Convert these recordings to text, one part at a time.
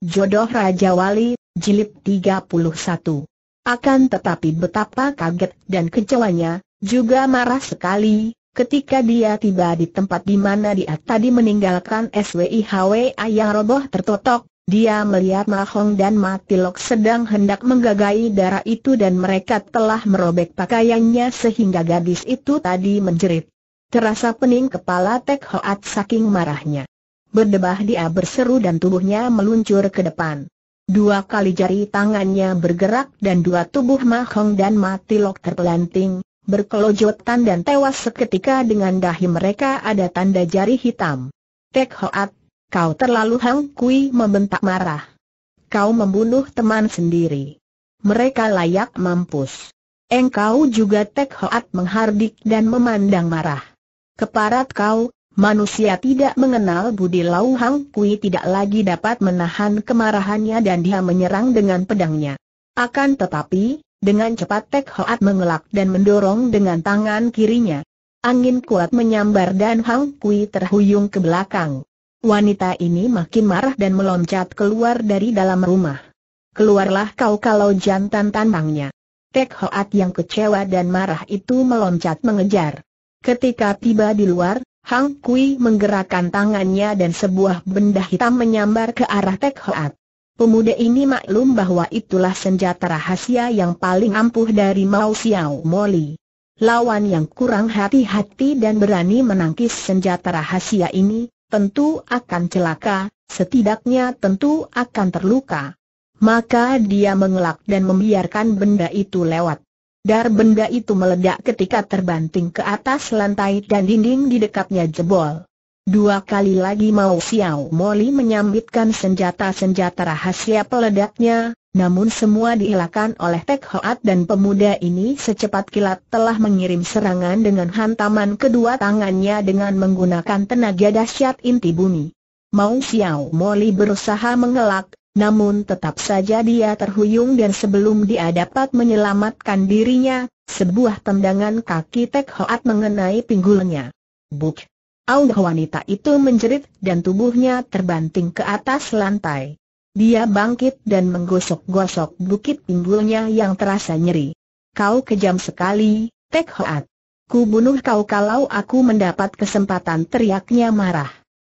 Jodoh Raja Wali, Jilid 31 Akan tetapi betapa kaget dan kecewanya, juga marah sekali, ketika dia tiba di tempat di mana dia tadi meninggalkan SWIHWA yang roboh tertotok, dia melihat Mahong dan Matilok sedang hendak menggagai darah itu dan mereka telah merobek pakaiannya sehingga gadis itu tadi menjerit. Terasa pening kepala Tek Hoat saking marahnya. Berdebah dia berseru dan tubuhnya meluncur ke depan. Dua kali jari tangannya bergerak dan dua tubuh Mahong dan Mati Matilok terpelanting, berkelojotan dan tewas seketika dengan dahi mereka ada tanda jari hitam. Tek Hoat, kau terlalu hang membentak marah. Kau membunuh teman sendiri. Mereka layak mampus. Engkau juga Tek Hoat menghardik dan memandang marah. Keparat kau, Manusia tidak mengenal Budi Lau Hang Kui tidak lagi dapat menahan kemarahannya dan dia menyerang dengan pedangnya. Akan tetapi, dengan cepat Tek Hoat mengelak dan mendorong dengan tangan kirinya. Angin kuat menyambar dan Hang Kui terhuyung ke belakang. Wanita ini makin marah dan meloncat keluar dari dalam rumah. Keluarlah kau kalau jantan tantangnya. Tek Hoat yang kecewa dan marah itu meloncat mengejar. Ketika tiba di luar, Hang Kui menggerakkan tangannya dan sebuah benda hitam menyambar ke arah Tek Hoat. Pemuda ini maklum bahwa itulah senjata rahasia yang paling ampuh dari Mao Xiao Moli. Lawan yang kurang hati-hati dan berani menangkis senjata rahasia ini, tentu akan celaka, setidaknya tentu akan terluka. Maka dia mengelak dan membiarkan benda itu lewat. Dar benda itu meledak ketika terbanting ke atas lantai dan dinding di dekatnya jebol. Dua kali lagi Mao Xiao Moli menyambitkan senjata-senjata rahasia peledaknya, namun semua dihilangkan oleh Tek Hoat dan pemuda ini secepat kilat telah mengirim serangan dengan hantaman kedua tangannya dengan menggunakan tenaga dahsyat inti bumi. Mao Xiao Moli berusaha mengelak, namun tetap saja dia terhuyung dan sebelum dia dapat menyelamatkan dirinya, sebuah tendangan kaki Tek Hoat mengenai pinggulnya. Buk! Aung wanita itu menjerit dan tubuhnya terbanting ke atas lantai. Dia bangkit dan menggosok-gosok bukit pinggulnya yang terasa nyeri. Kau kejam sekali, Tek Hoat. Ku bunuh kau kalau aku mendapat kesempatan teriaknya marah.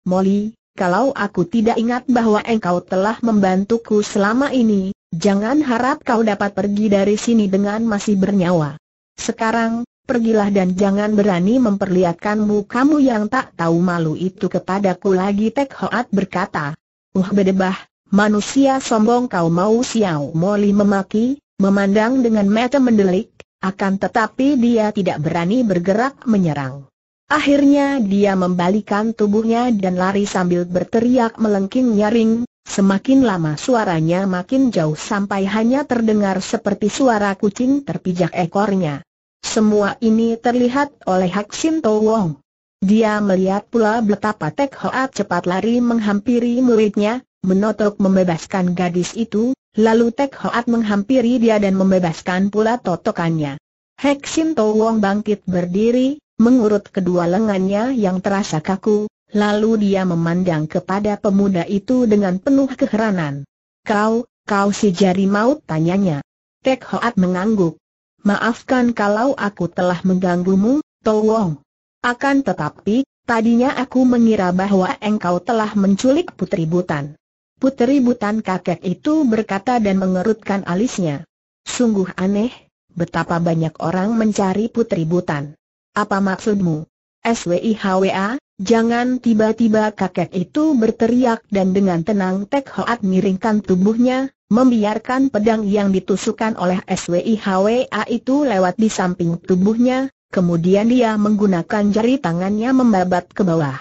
Molly, kalau aku tidak ingat bahwa engkau telah membantuku selama ini, jangan harap kau dapat pergi dari sini dengan masih bernyawa. Sekarang, pergilah dan jangan berani memperlihatkanmu kamu yang tak tahu malu itu kepadaku lagi Tek Hoat berkata. Uh bedebah, manusia sombong kau mau siau." Moli memaki, memandang dengan mata mendelik, akan tetapi dia tidak berani bergerak menyerang. Akhirnya dia membalikan tubuhnya dan lari sambil berteriak melengking nyaring, semakin lama suaranya makin jauh sampai hanya terdengar seperti suara kucing terpijak ekornya. Semua ini terlihat oleh Hak Sinto Wong. Dia melihat pula betapa Tek Hoat cepat lari menghampiri muridnya, menotok membebaskan gadis itu, lalu Tek Hoat menghampiri dia dan membebaskan pula totokannya. Hek Sinto Wong bangkit berdiri, mengurut kedua lengannya yang terasa kaku, lalu dia memandang kepada pemuda itu dengan penuh keheranan. Kau, kau si jari maut tanyanya. Tek Hoat mengangguk. Maafkan kalau aku telah mengganggumu, Towong. Akan tetapi, tadinya aku mengira bahwa engkau telah menculik putri butan. Putri butan kakek itu berkata dan mengerutkan alisnya. Sungguh aneh, betapa banyak orang mencari putri butan. Apa maksudmu? SWIHWA, jangan tiba-tiba kakek itu berteriak dan dengan tenang Tek Hoat miringkan tubuhnya, membiarkan pedang yang ditusukkan oleh SWIHWA itu lewat di samping tubuhnya, kemudian dia menggunakan jari tangannya membabat ke bawah.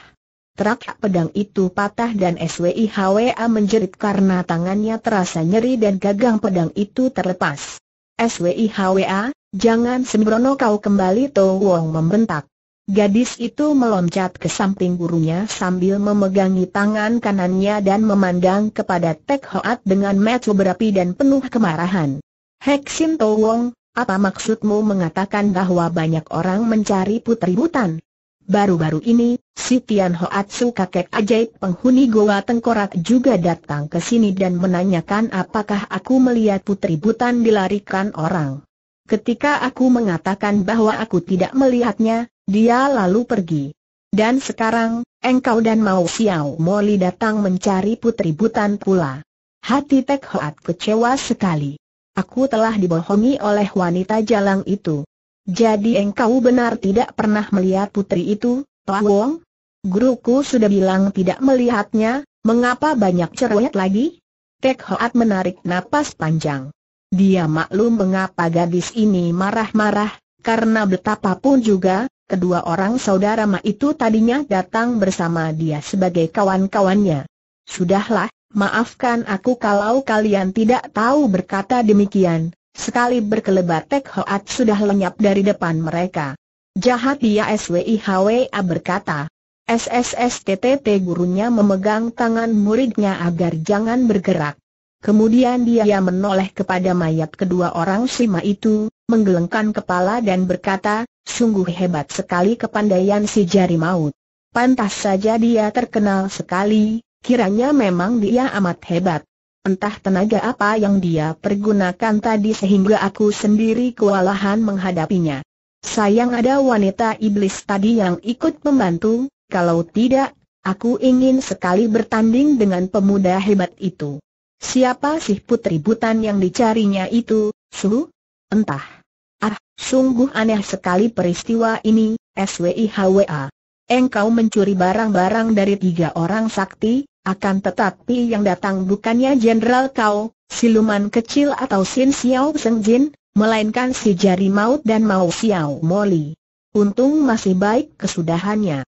Terak pedang itu patah dan SWIHWA menjerit karena tangannya terasa nyeri dan gagang pedang itu terlepas. SWIHWA, Jangan sembrono kau kembali To Wong membentak. Gadis itu meloncat ke samping gurunya sambil memegangi tangan kanannya dan memandang kepada Tek Hoat dengan mata berapi dan penuh kemarahan. Heksin To Wong, apa maksudmu mengatakan bahwa banyak orang mencari putri hutan? Baru-baru ini, si Tian Su kakek ajaib penghuni goa tengkorak juga datang ke sini dan menanyakan apakah aku melihat putri hutan dilarikan orang ketika aku mengatakan bahwa aku tidak melihatnya, dia lalu pergi. Dan sekarang, engkau dan Mao Xiao Moli datang mencari putri butan pula. Hati Tek Hoat kecewa sekali. Aku telah dibohongi oleh wanita jalang itu. Jadi engkau benar tidak pernah melihat putri itu, Pak Wong? Guruku sudah bilang tidak melihatnya, mengapa banyak cerewet lagi? Tek Hoat menarik napas panjang. Dia maklum mengapa gadis ini marah-marah, karena betapapun juga, kedua orang saudara Ma itu tadinya datang bersama dia sebagai kawan-kawannya. Sudahlah, maafkan aku kalau kalian tidak tahu berkata demikian. Sekali berkelebat Tek Hoat sudah lenyap dari depan mereka. Jahat dia SWIHWA berkata. SSSTTT gurunya memegang tangan muridnya agar jangan bergerak. Kemudian dia menoleh kepada mayat kedua orang Sima itu, menggelengkan kepala dan berkata, sungguh hebat sekali kepandaian si jari maut. Pantas saja dia terkenal sekali, kiranya memang dia amat hebat. Entah tenaga apa yang dia pergunakan tadi sehingga aku sendiri kewalahan menghadapinya. Sayang ada wanita iblis tadi yang ikut membantu, kalau tidak, aku ingin sekali bertanding dengan pemuda hebat itu. Siapa sih putri butan yang dicarinya itu, Su? Entah. Ah, sungguh aneh sekali peristiwa ini, SWIHWA. Engkau mencuri barang-barang dari tiga orang sakti, akan tetapi yang datang bukannya jenderal kau, siluman kecil atau Sin Xiao Seng Jin, melainkan si jari maut dan mau Xiao Moli. Untung masih baik kesudahannya.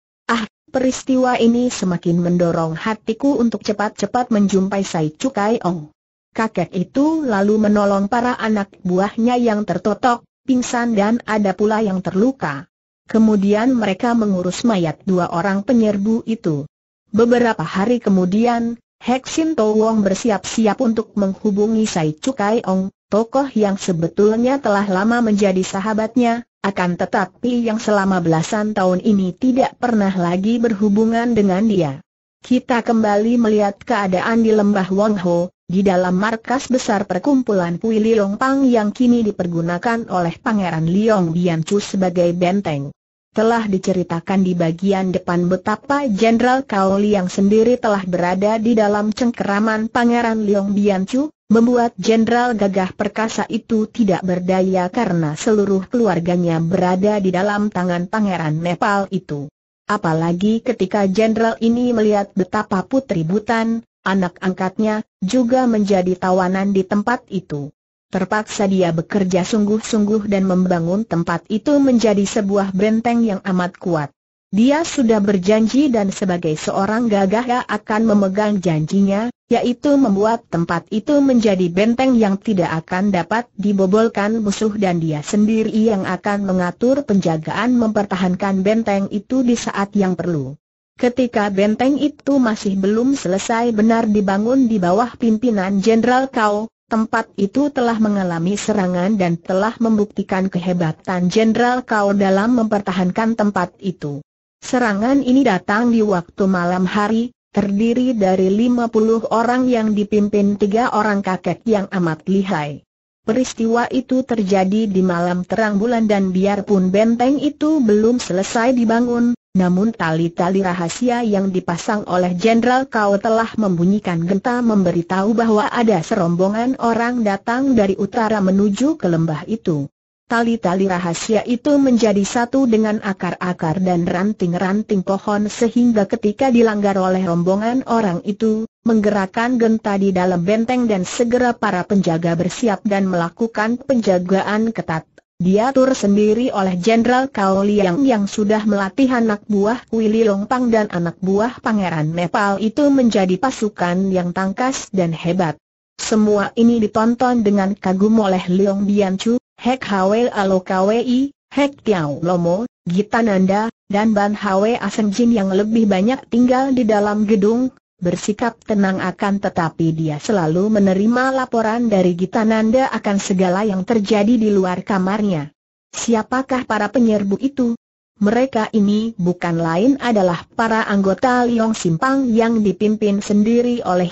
Peristiwa ini semakin mendorong hatiku untuk cepat-cepat menjumpai Sai Cukai Ong. Kakek itu lalu menolong para anak buahnya yang tertotok, pingsan dan ada pula yang terluka. Kemudian mereka mengurus mayat dua orang penyerbu itu. Beberapa hari kemudian, To Wong bersiap-siap untuk menghubungi Sai Cukai Ong, tokoh yang sebetulnya telah lama menjadi sahabatnya, akan tetapi yang selama belasan tahun ini tidak pernah lagi berhubungan dengan dia. Kita kembali melihat keadaan di lembah Wang di dalam markas besar perkumpulan Pui Liong Pang yang kini dipergunakan oleh Pangeran Liong Biancu sebagai benteng. Telah diceritakan di bagian depan betapa Jenderal Kao yang sendiri telah berada di dalam cengkeraman Pangeran Liong Biancu, membuat Jenderal Gagah Perkasa itu tidak berdaya karena seluruh keluarganya berada di dalam tangan Pangeran Nepal itu. Apalagi ketika jenderal ini melihat betapa putri Butan, anak angkatnya, juga menjadi tawanan di tempat itu. Terpaksa dia bekerja sungguh-sungguh dan membangun tempat itu menjadi sebuah benteng yang amat kuat. Dia sudah berjanji dan sebagai seorang gagah akan memegang janjinya, yaitu membuat tempat itu menjadi benteng yang tidak akan dapat dibobolkan musuh dan dia sendiri yang akan mengatur penjagaan mempertahankan benteng itu di saat yang perlu. Ketika benteng itu masih belum selesai benar dibangun di bawah pimpinan Jenderal Kau, tempat itu telah mengalami serangan dan telah membuktikan kehebatan Jenderal Kau dalam mempertahankan tempat itu. Serangan ini datang di waktu malam hari, terdiri dari 50 orang yang dipimpin tiga orang kakek yang amat lihai. Peristiwa itu terjadi di malam terang bulan dan biarpun benteng itu belum selesai dibangun, namun tali-tali rahasia yang dipasang oleh Jenderal Kau telah membunyikan genta memberitahu bahwa ada serombongan orang datang dari utara menuju ke lembah itu. Tali-tali rahasia itu menjadi satu dengan akar-akar dan ranting-ranting pohon sehingga ketika dilanggar oleh rombongan orang itu, menggerakkan genta di dalam benteng dan segera para penjaga bersiap dan melakukan penjagaan ketat. Diatur sendiri oleh Jenderal Kao Liang yang sudah melatih anak buah Kui Pang dan anak buah Pangeran Nepal itu menjadi pasukan yang tangkas dan hebat. Semua ini ditonton dengan kagum oleh Leong Chu. Hek Hwe Alo Kwei, Hek Tiao Lomo, Gitananda, dan Ban Hwe Jin yang lebih banyak tinggal di dalam gedung, bersikap tenang akan tetapi dia selalu menerima laporan dari Gitananda akan segala yang terjadi di luar kamarnya. Siapakah para penyerbu itu? Mereka ini bukan lain adalah para anggota Liong Simpang yang dipimpin sendiri oleh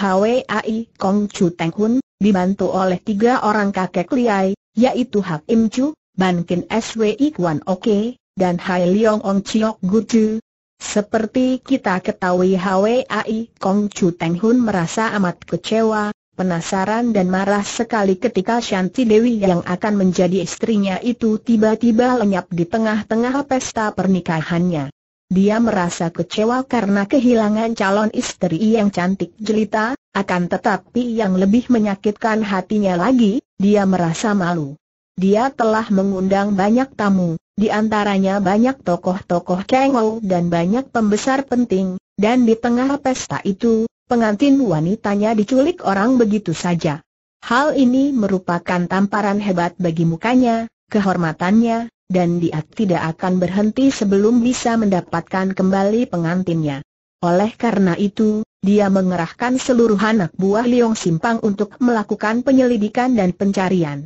Ai Kong Chu Teng Hun, dibantu oleh tiga orang kakek Liai, yaitu Hak Im Chu, Ban Kin Swi Kwan Oke, dan Hai Leong Ong Chiok Chu. Seperti kita ketahui HWAI Kong Chu Teng Hun merasa amat kecewa, penasaran dan marah sekali ketika Shanti Dewi yang akan menjadi istrinya itu tiba-tiba lenyap di tengah-tengah pesta pernikahannya. Dia merasa kecewa karena kehilangan calon istri yang cantik jelita, akan tetapi yang lebih menyakitkan hatinya lagi, dia merasa malu. Dia telah mengundang banyak tamu, di antaranya banyak tokoh-tokoh kengol dan banyak pembesar penting, dan di tengah pesta itu, pengantin wanitanya diculik orang begitu saja. Hal ini merupakan tamparan hebat bagi mukanya, kehormatannya, dan dia tidak akan berhenti sebelum bisa mendapatkan kembali pengantinnya. Oleh karena itu, dia mengerahkan seluruh anak buah Liong Simpang untuk melakukan penyelidikan dan pencarian.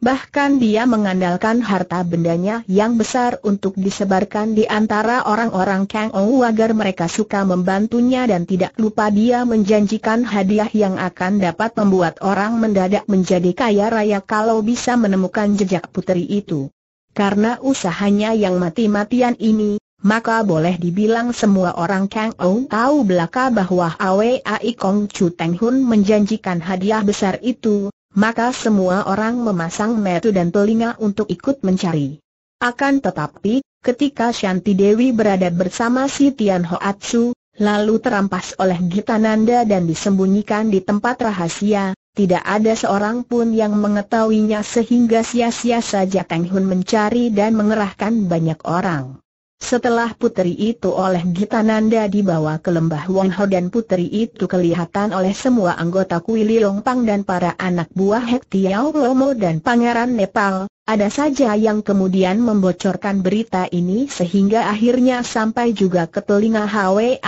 Bahkan dia mengandalkan harta bendanya yang besar untuk disebarkan di antara orang-orang Kang Ou agar mereka suka membantunya dan tidak lupa dia menjanjikan hadiah yang akan dapat membuat orang mendadak menjadi kaya raya kalau bisa menemukan jejak putri itu. Karena usahanya yang mati-matian ini, maka boleh dibilang semua orang Kang Ou tahu belaka bahwa Awei Kong Chu Teng Hun menjanjikan hadiah besar itu, maka semua orang memasang metu dan telinga untuk ikut mencari. Akan tetapi, ketika Shanti Dewi berada bersama si Tian Hoatsu, lalu terampas oleh Gitananda dan disembunyikan di tempat rahasia, tidak ada seorang pun yang mengetahuinya sehingga sia-sia saja Teng Hun mencari dan mengerahkan banyak orang. Setelah putri itu oleh Gitananda dibawa ke lembah Ho dan putri itu kelihatan oleh semua anggota Kui Liong Pang dan para anak buah Hek Tiao Lomo dan Pangeran Nepal, ada saja yang kemudian membocorkan berita ini sehingga akhirnya sampai juga ke telinga Hwai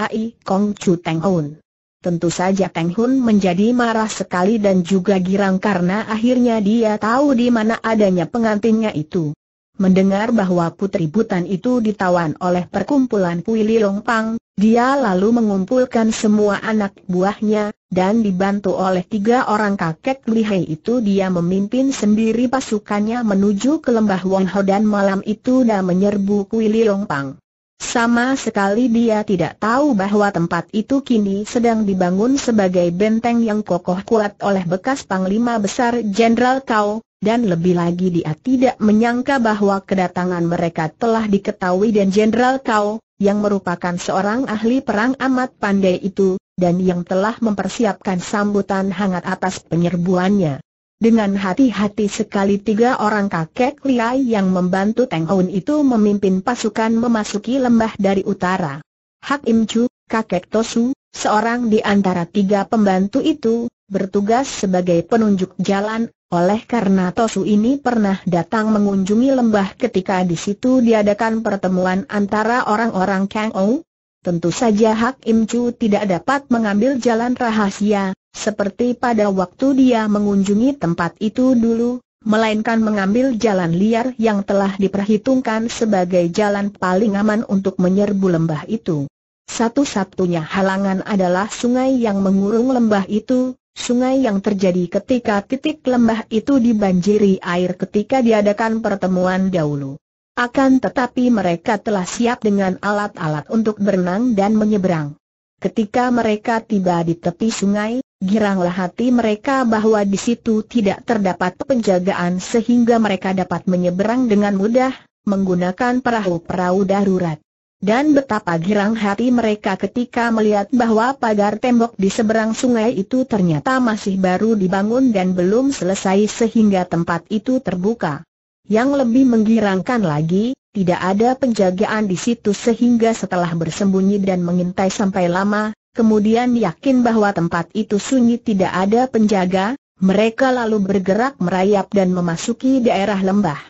Kong Chu Teng Hun. Tentu saja Peng Hun menjadi marah sekali dan juga girang karena akhirnya dia tahu di mana adanya pengantinnya itu. Mendengar bahwa putri butan itu ditawan oleh perkumpulan Pui Longpang, Pang, dia lalu mengumpulkan semua anak buahnya, dan dibantu oleh tiga orang kakek lihai itu dia memimpin sendiri pasukannya menuju ke lembah Wong Ho dan malam itu dan menyerbu Puili Longpang. Pang. Sama sekali dia tidak tahu bahwa tempat itu kini sedang dibangun sebagai benteng yang kokoh kuat oleh bekas Panglima Besar Jenderal Kau, dan lebih lagi dia tidak menyangka bahwa kedatangan mereka telah diketahui dan Jenderal Kau, yang merupakan seorang ahli perang amat pandai itu, dan yang telah mempersiapkan sambutan hangat atas penyerbuannya. Dengan hati-hati sekali tiga orang kakek Liai yang membantu Teng Oon itu memimpin pasukan memasuki lembah dari utara. Hak Im Chu, kakek Tosu, seorang di antara tiga pembantu itu, bertugas sebagai penunjuk jalan, oleh karena Tosu ini pernah datang mengunjungi lembah ketika di situ diadakan pertemuan antara orang-orang Kang Ou, tentu saja Hak Im Chu tidak dapat mengambil jalan rahasia, seperti pada waktu dia mengunjungi tempat itu dulu, melainkan mengambil jalan liar yang telah diperhitungkan sebagai jalan paling aman untuk menyerbu lembah itu. Satu-satunya halangan adalah sungai yang mengurung lembah itu, sungai yang terjadi ketika titik lembah itu dibanjiri air ketika diadakan pertemuan dahulu. Akan tetapi mereka telah siap dengan alat-alat untuk berenang dan menyeberang. Ketika mereka tiba di tepi sungai, giranglah hati mereka bahwa di situ tidak terdapat penjagaan sehingga mereka dapat menyeberang dengan mudah, menggunakan perahu-perahu darurat. Dan betapa girang hati mereka ketika melihat bahwa pagar tembok di seberang sungai itu ternyata masih baru dibangun dan belum selesai sehingga tempat itu terbuka. Yang lebih menggirangkan lagi, tidak ada penjagaan di situ sehingga setelah bersembunyi dan mengintai sampai lama, kemudian yakin bahwa tempat itu sunyi tidak ada penjaga, mereka lalu bergerak merayap dan memasuki daerah lembah.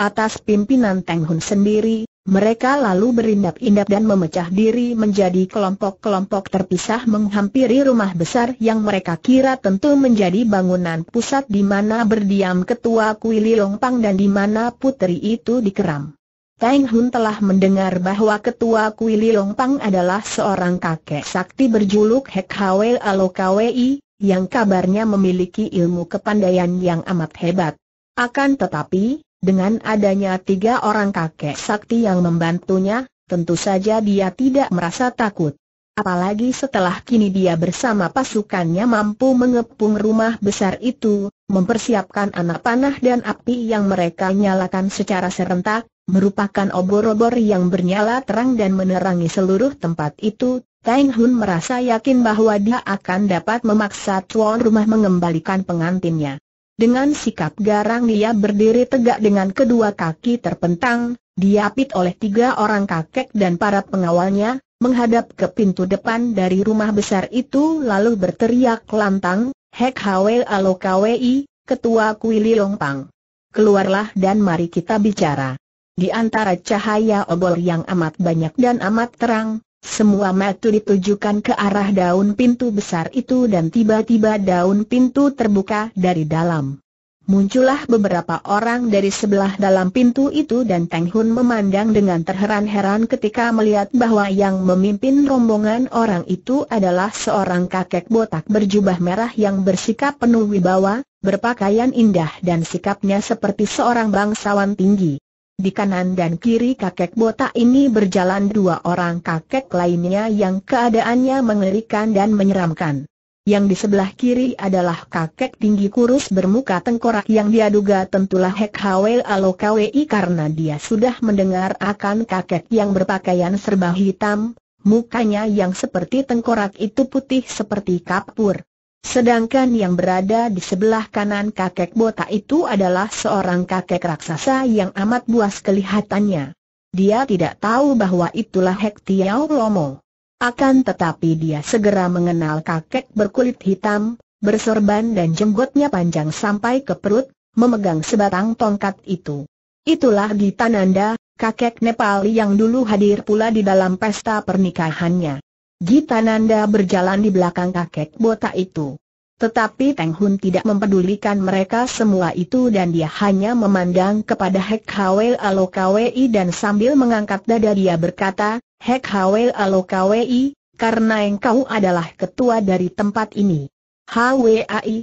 Atas pimpinan Teng Hun sendiri, mereka lalu berindap-indap dan memecah diri menjadi kelompok-kelompok terpisah menghampiri rumah besar yang mereka kira tentu menjadi bangunan pusat di mana berdiam ketua Kui Liong Pang dan di mana putri itu dikeram. Tang Hun telah mendengar bahwa ketua Kui Long Pang adalah seorang kakek sakti berjuluk Hek Hwe Alokwei, yang kabarnya memiliki ilmu kepandaian yang amat hebat. Akan tetapi, dengan adanya tiga orang kakek sakti yang membantunya, tentu saja dia tidak merasa takut. Apalagi setelah kini dia bersama pasukannya mampu mengepung rumah besar itu, mempersiapkan anak panah dan api yang mereka nyalakan secara serentak, merupakan obor-obor yang bernyala terang dan menerangi seluruh tempat itu, Tang Hun merasa yakin bahwa dia akan dapat memaksa tuan rumah mengembalikan pengantinnya. Dengan sikap garang dia berdiri tegak dengan kedua kaki terpentang, diapit oleh tiga orang kakek dan para pengawalnya, menghadap ke pintu depan dari rumah besar itu lalu berteriak lantang, Hek Hwe Alo Kwi, Ketua Kui Liong Pang. Keluarlah dan mari kita bicara. Di antara cahaya obor yang amat banyak dan amat terang, semua mata ditujukan ke arah daun pintu besar itu dan tiba-tiba daun pintu terbuka dari dalam. Muncullah beberapa orang dari sebelah dalam pintu itu dan Teng Hun memandang dengan terheran-heran ketika melihat bahwa yang memimpin rombongan orang itu adalah seorang kakek botak berjubah merah yang bersikap penuh wibawa, berpakaian indah dan sikapnya seperti seorang bangsawan tinggi. Di kanan dan kiri kakek botak ini berjalan dua orang kakek lainnya yang keadaannya mengerikan dan menyeramkan. Yang di sebelah kiri adalah kakek tinggi kurus bermuka tengkorak yang diaduga tentulah Hek Hwe Alo Kwi karena dia sudah mendengar akan kakek yang berpakaian serba hitam, mukanya yang seperti tengkorak itu putih seperti kapur. Sedangkan yang berada di sebelah kanan kakek botak itu adalah seorang kakek raksasa yang amat buas kelihatannya. Dia tidak tahu bahwa itulah Hek Tiao Lomo. Akan tetapi dia segera mengenal kakek berkulit hitam, bersorban dan jenggotnya panjang sampai ke perut, memegang sebatang tongkat itu. Itulah Gitananda, kakek Nepal yang dulu hadir pula di dalam pesta pernikahannya. Gitananda berjalan di belakang kakek botak itu. Tetapi Teng Hun tidak mempedulikan mereka semua itu dan dia hanya memandang kepada Hek Hwei Alokawei dan sambil mengangkat dada dia berkata, Hek Hwei Alokawei, karena engkau adalah ketua dari tempat ini. Kong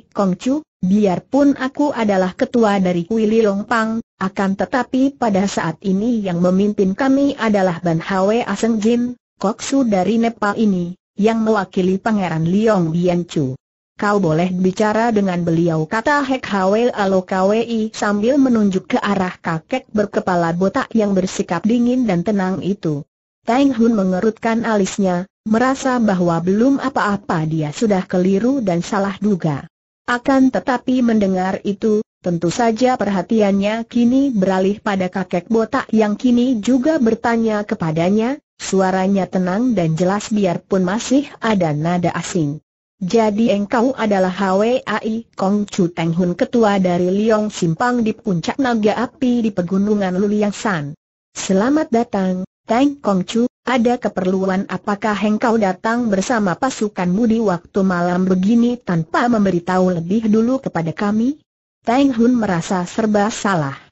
Kongcu, biarpun aku adalah ketua dari Kuili Pang, akan tetapi pada saat ini yang memimpin kami adalah Ban Hwei Aseng Jin, Koksu dari Nepal ini, yang mewakili Pangeran Bian Chu kau boleh bicara dengan beliau kata Hek Hwei Alo Kwei sambil menunjuk ke arah kakek berkepala botak yang bersikap dingin dan tenang itu. Tang Hun mengerutkan alisnya, merasa bahwa belum apa-apa dia sudah keliru dan salah duga. Akan tetapi mendengar itu, tentu saja perhatiannya kini beralih pada kakek botak yang kini juga bertanya kepadanya, suaranya tenang dan jelas biarpun masih ada nada asing. Jadi engkau adalah Hwai Kong Chu Teng Hun ketua dari Liong Simpang di puncak naga api di pegunungan Luliang San. Selamat datang, Teng Kong Chu, ada keperluan apakah engkau datang bersama pasukanmu di waktu malam begini tanpa memberitahu lebih dulu kepada kami? Teng Hun merasa serba salah.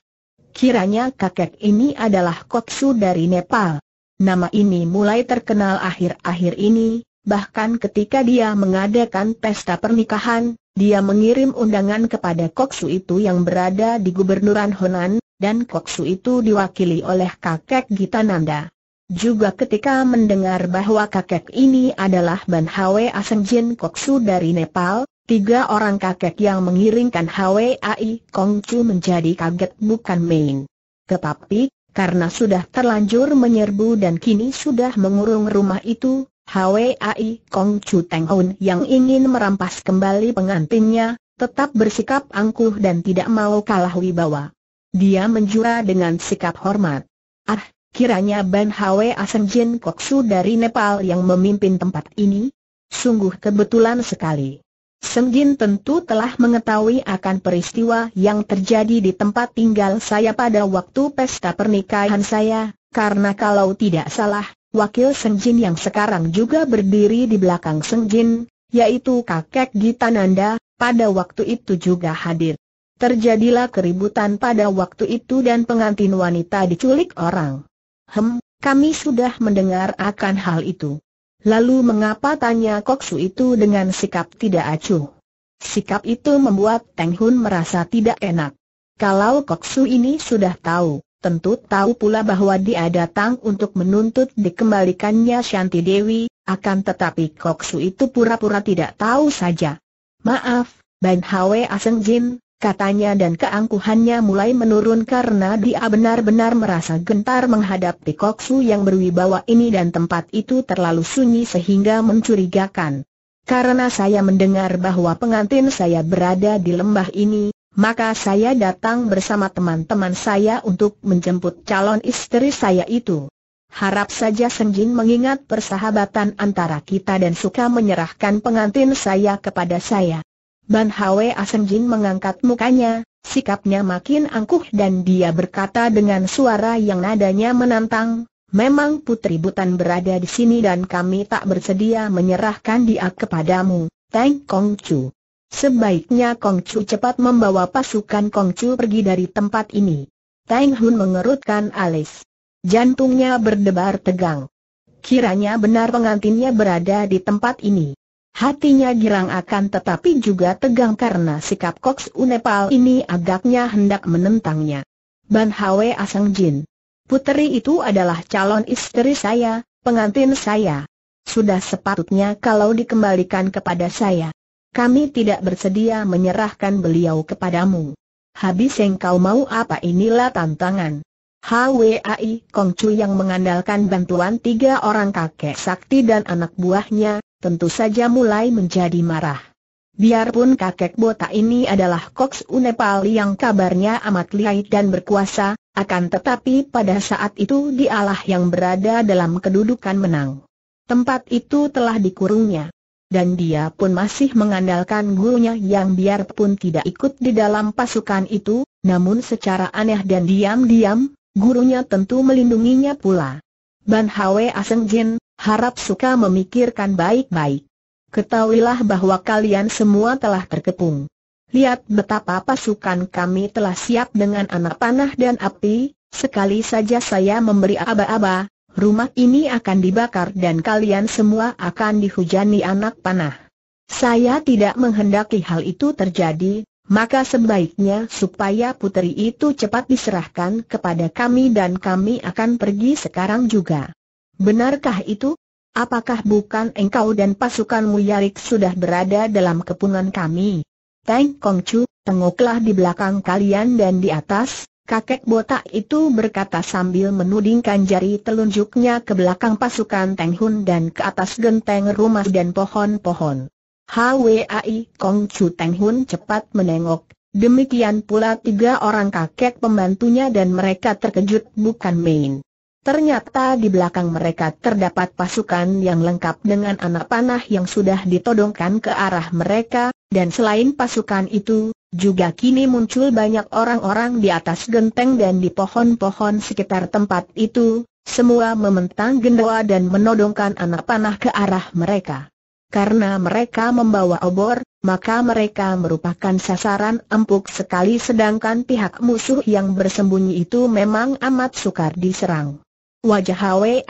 Kiranya kakek ini adalah Koksu dari Nepal. Nama ini mulai terkenal akhir-akhir ini, bahkan ketika dia mengadakan pesta pernikahan, dia mengirim undangan kepada Koksu itu yang berada di Gubernuran Honan, dan Koksu itu diwakili oleh kakek Gitananda. Juga ketika mendengar bahwa kakek ini adalah Ban Hwe Asengjin Koksu dari Nepal, tiga orang kakek yang mengiringkan Ai Kongcu menjadi kaget bukan main. Tetapi, karena sudah terlanjur menyerbu dan kini sudah mengurung rumah itu, Hwai Kong Chu Teng Un yang ingin merampas kembali pengantinnya, tetap bersikap angkuh dan tidak mau kalah wibawa. Dia menjura dengan sikap hormat. Ah, kiranya Ban Hwe Asen Jin Koksu dari Nepal yang memimpin tempat ini? Sungguh kebetulan sekali. Senggin tentu telah mengetahui akan peristiwa yang terjadi di tempat tinggal saya pada waktu pesta pernikahan saya, karena kalau tidak salah, wakil Senjin yang sekarang juga berdiri di belakang Senjin, yaitu kakek Gitananda, pada waktu itu juga hadir. Terjadilah keributan pada waktu itu dan pengantin wanita diculik orang. Hem, kami sudah mendengar akan hal itu. Lalu mengapa tanya Koksu itu dengan sikap tidak acuh? Sikap itu membuat Teng Hun merasa tidak enak. Kalau Koksu ini sudah tahu tentu tahu pula bahwa dia datang untuk menuntut dikembalikannya Shanti Dewi, akan tetapi Koksu itu pura-pura tidak tahu saja. Maaf, Ban Hwe Aseng Jin, katanya dan keangkuhannya mulai menurun karena dia benar-benar merasa gentar menghadapi Koksu yang berwibawa ini dan tempat itu terlalu sunyi sehingga mencurigakan. Karena saya mendengar bahwa pengantin saya berada di lembah ini, maka saya datang bersama teman-teman saya untuk menjemput calon istri saya itu. Harap saja Senjin mengingat persahabatan antara kita dan suka menyerahkan pengantin saya kepada saya. Ban Hwe Asenjin mengangkat mukanya, sikapnya makin angkuh dan dia berkata dengan suara yang nadanya menantang, Memang Putri Butan berada di sini dan kami tak bersedia menyerahkan dia kepadamu, Teng Kong Chu. Sebaiknya Kongcu cepat membawa pasukan Kongcu pergi dari tempat ini. Tang Hun mengerutkan alis. Jantungnya berdebar tegang. Kiranya benar pengantinnya berada di tempat ini. Hatinya girang akan tetapi juga tegang karena sikap Koks Unepal ini agaknya hendak menentangnya. Ban Hwe Asang Jin. Puteri itu adalah calon istri saya, pengantin saya. Sudah sepatutnya kalau dikembalikan kepada saya. Kami tidak bersedia menyerahkan beliau kepadamu. Habis yang kau mau apa inilah tantangan. HWAI Kong Chu yang mengandalkan bantuan tiga orang kakek sakti dan anak buahnya, tentu saja mulai menjadi marah. Biarpun kakek botak ini adalah Koks Unepal yang kabarnya amat lihai dan berkuasa, akan tetapi pada saat itu dialah yang berada dalam kedudukan menang. Tempat itu telah dikurungnya dan dia pun masih mengandalkan gurunya yang biarpun tidak ikut di dalam pasukan itu, namun secara aneh dan diam-diam, gurunya tentu melindunginya pula. Ban Hwe Aseng Jin, harap suka memikirkan baik-baik. Ketahuilah bahwa kalian semua telah terkepung. Lihat betapa pasukan kami telah siap dengan anak panah dan api, sekali saja saya memberi aba-aba, rumah ini akan dibakar dan kalian semua akan dihujani anak panah. Saya tidak menghendaki hal itu terjadi, maka sebaiknya supaya putri itu cepat diserahkan kepada kami dan kami akan pergi sekarang juga. Benarkah itu? Apakah bukan engkau dan pasukanmu Yarik sudah berada dalam kepungan kami? Teng Chu, tengoklah di belakang kalian dan di atas, Kakek botak itu berkata sambil menudingkan jari telunjuknya ke belakang pasukan Teng Hun dan ke atas genteng rumah dan pohon-pohon. HWAI Kong Chu Teng Hun cepat menengok, demikian pula tiga orang kakek pembantunya dan mereka terkejut bukan main. Ternyata di belakang mereka terdapat pasukan yang lengkap dengan anak panah yang sudah ditodongkan ke arah mereka, dan selain pasukan itu, juga kini muncul banyak orang-orang di atas genteng dan di pohon-pohon sekitar tempat itu, semua mementang gendawa dan menodongkan anak panah ke arah mereka. Karena mereka membawa obor, maka mereka merupakan sasaran empuk sekali sedangkan pihak musuh yang bersembunyi itu memang amat sukar diserang. Wajah Hwai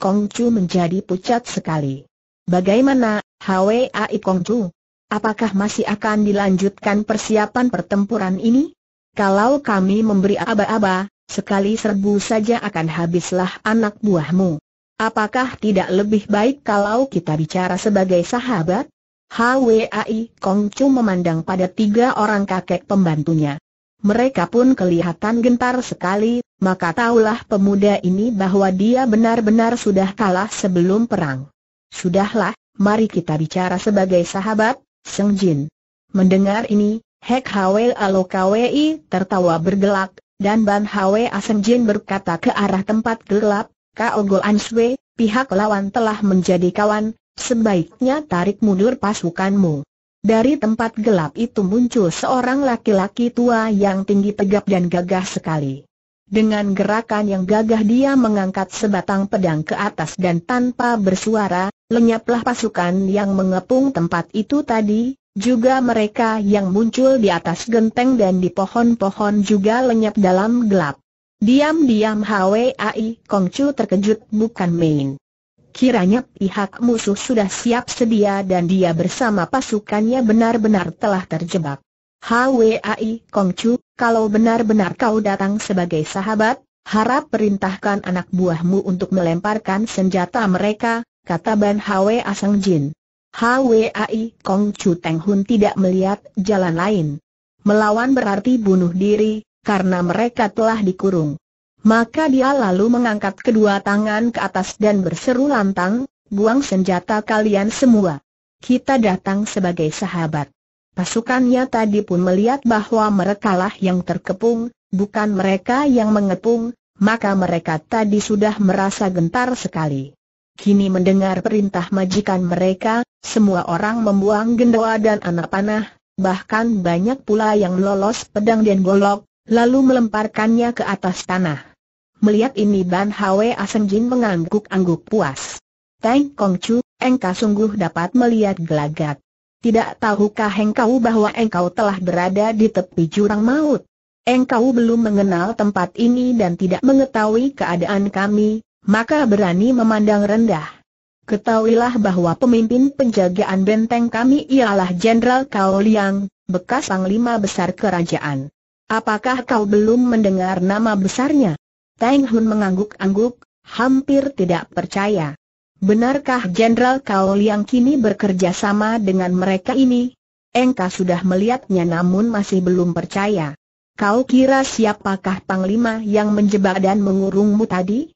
Kongcu menjadi pucat sekali. Bagaimana, Hwai Kongcu? Apakah masih akan dilanjutkan persiapan pertempuran ini? Kalau kami memberi aba-aba, sekali serbu saja akan habislah anak buahmu. Apakah tidak lebih baik kalau kita bicara sebagai sahabat? HWAI Kong Chu memandang pada tiga orang kakek pembantunya. Mereka pun kelihatan gentar sekali, maka tahulah pemuda ini bahwa dia benar-benar sudah kalah sebelum perang. Sudahlah, mari kita bicara sebagai sahabat, Seng Jin. Mendengar ini, Hek Hwe Alokwi tertawa bergelak, dan Ban Hwe Aseng Jin berkata ke arah tempat gelap, Kau Goan Sui, pihak lawan telah menjadi kawan, sebaiknya tarik mundur pasukanmu. Dari tempat gelap itu muncul seorang laki-laki tua yang tinggi tegap dan gagah sekali. Dengan gerakan yang gagah dia mengangkat sebatang pedang ke atas dan tanpa bersuara, lenyaplah pasukan yang mengepung tempat itu tadi, juga mereka yang muncul di atas genteng dan di pohon-pohon juga lenyap dalam gelap. Diam-diam HWAI Kongcu terkejut bukan main. Kiranya pihak musuh sudah siap sedia dan dia bersama pasukannya benar-benar telah terjebak. HWAI Kongcu, kalau benar-benar kau datang sebagai sahabat, harap perintahkan anak buahmu untuk melemparkan senjata mereka, kata Ban Hwe Asang Jin. Hwai Kong Chu Teng Hun tidak melihat jalan lain. Melawan berarti bunuh diri, karena mereka telah dikurung. Maka dia lalu mengangkat kedua tangan ke atas dan berseru lantang, buang senjata kalian semua. Kita datang sebagai sahabat. Pasukannya tadi pun melihat bahwa merekalah yang terkepung, bukan mereka yang mengepung, maka mereka tadi sudah merasa gentar sekali. Kini mendengar perintah majikan mereka, semua orang membuang gendoa dan anak panah, bahkan banyak pula yang lolos pedang dan golok, lalu melemparkannya ke atas tanah. Melihat ini Ban Hwe Jin mengangguk-angguk puas. Teng Kong Chu, engkau sungguh dapat melihat gelagat. Tidak tahukah engkau bahwa engkau telah berada di tepi jurang maut? Engkau belum mengenal tempat ini dan tidak mengetahui keadaan kami, maka berani memandang rendah. Ketahuilah bahwa pemimpin penjagaan benteng kami ialah Jenderal Kao Liang, bekas panglima besar kerajaan. Apakah kau belum mendengar nama besarnya? Tang Hun mengangguk-angguk, hampir tidak percaya. Benarkah Jenderal Kao Liang kini bekerja sama dengan mereka ini? Engkau sudah melihatnya namun masih belum percaya. Kau kira siapakah Panglima yang menjebak dan mengurungmu tadi?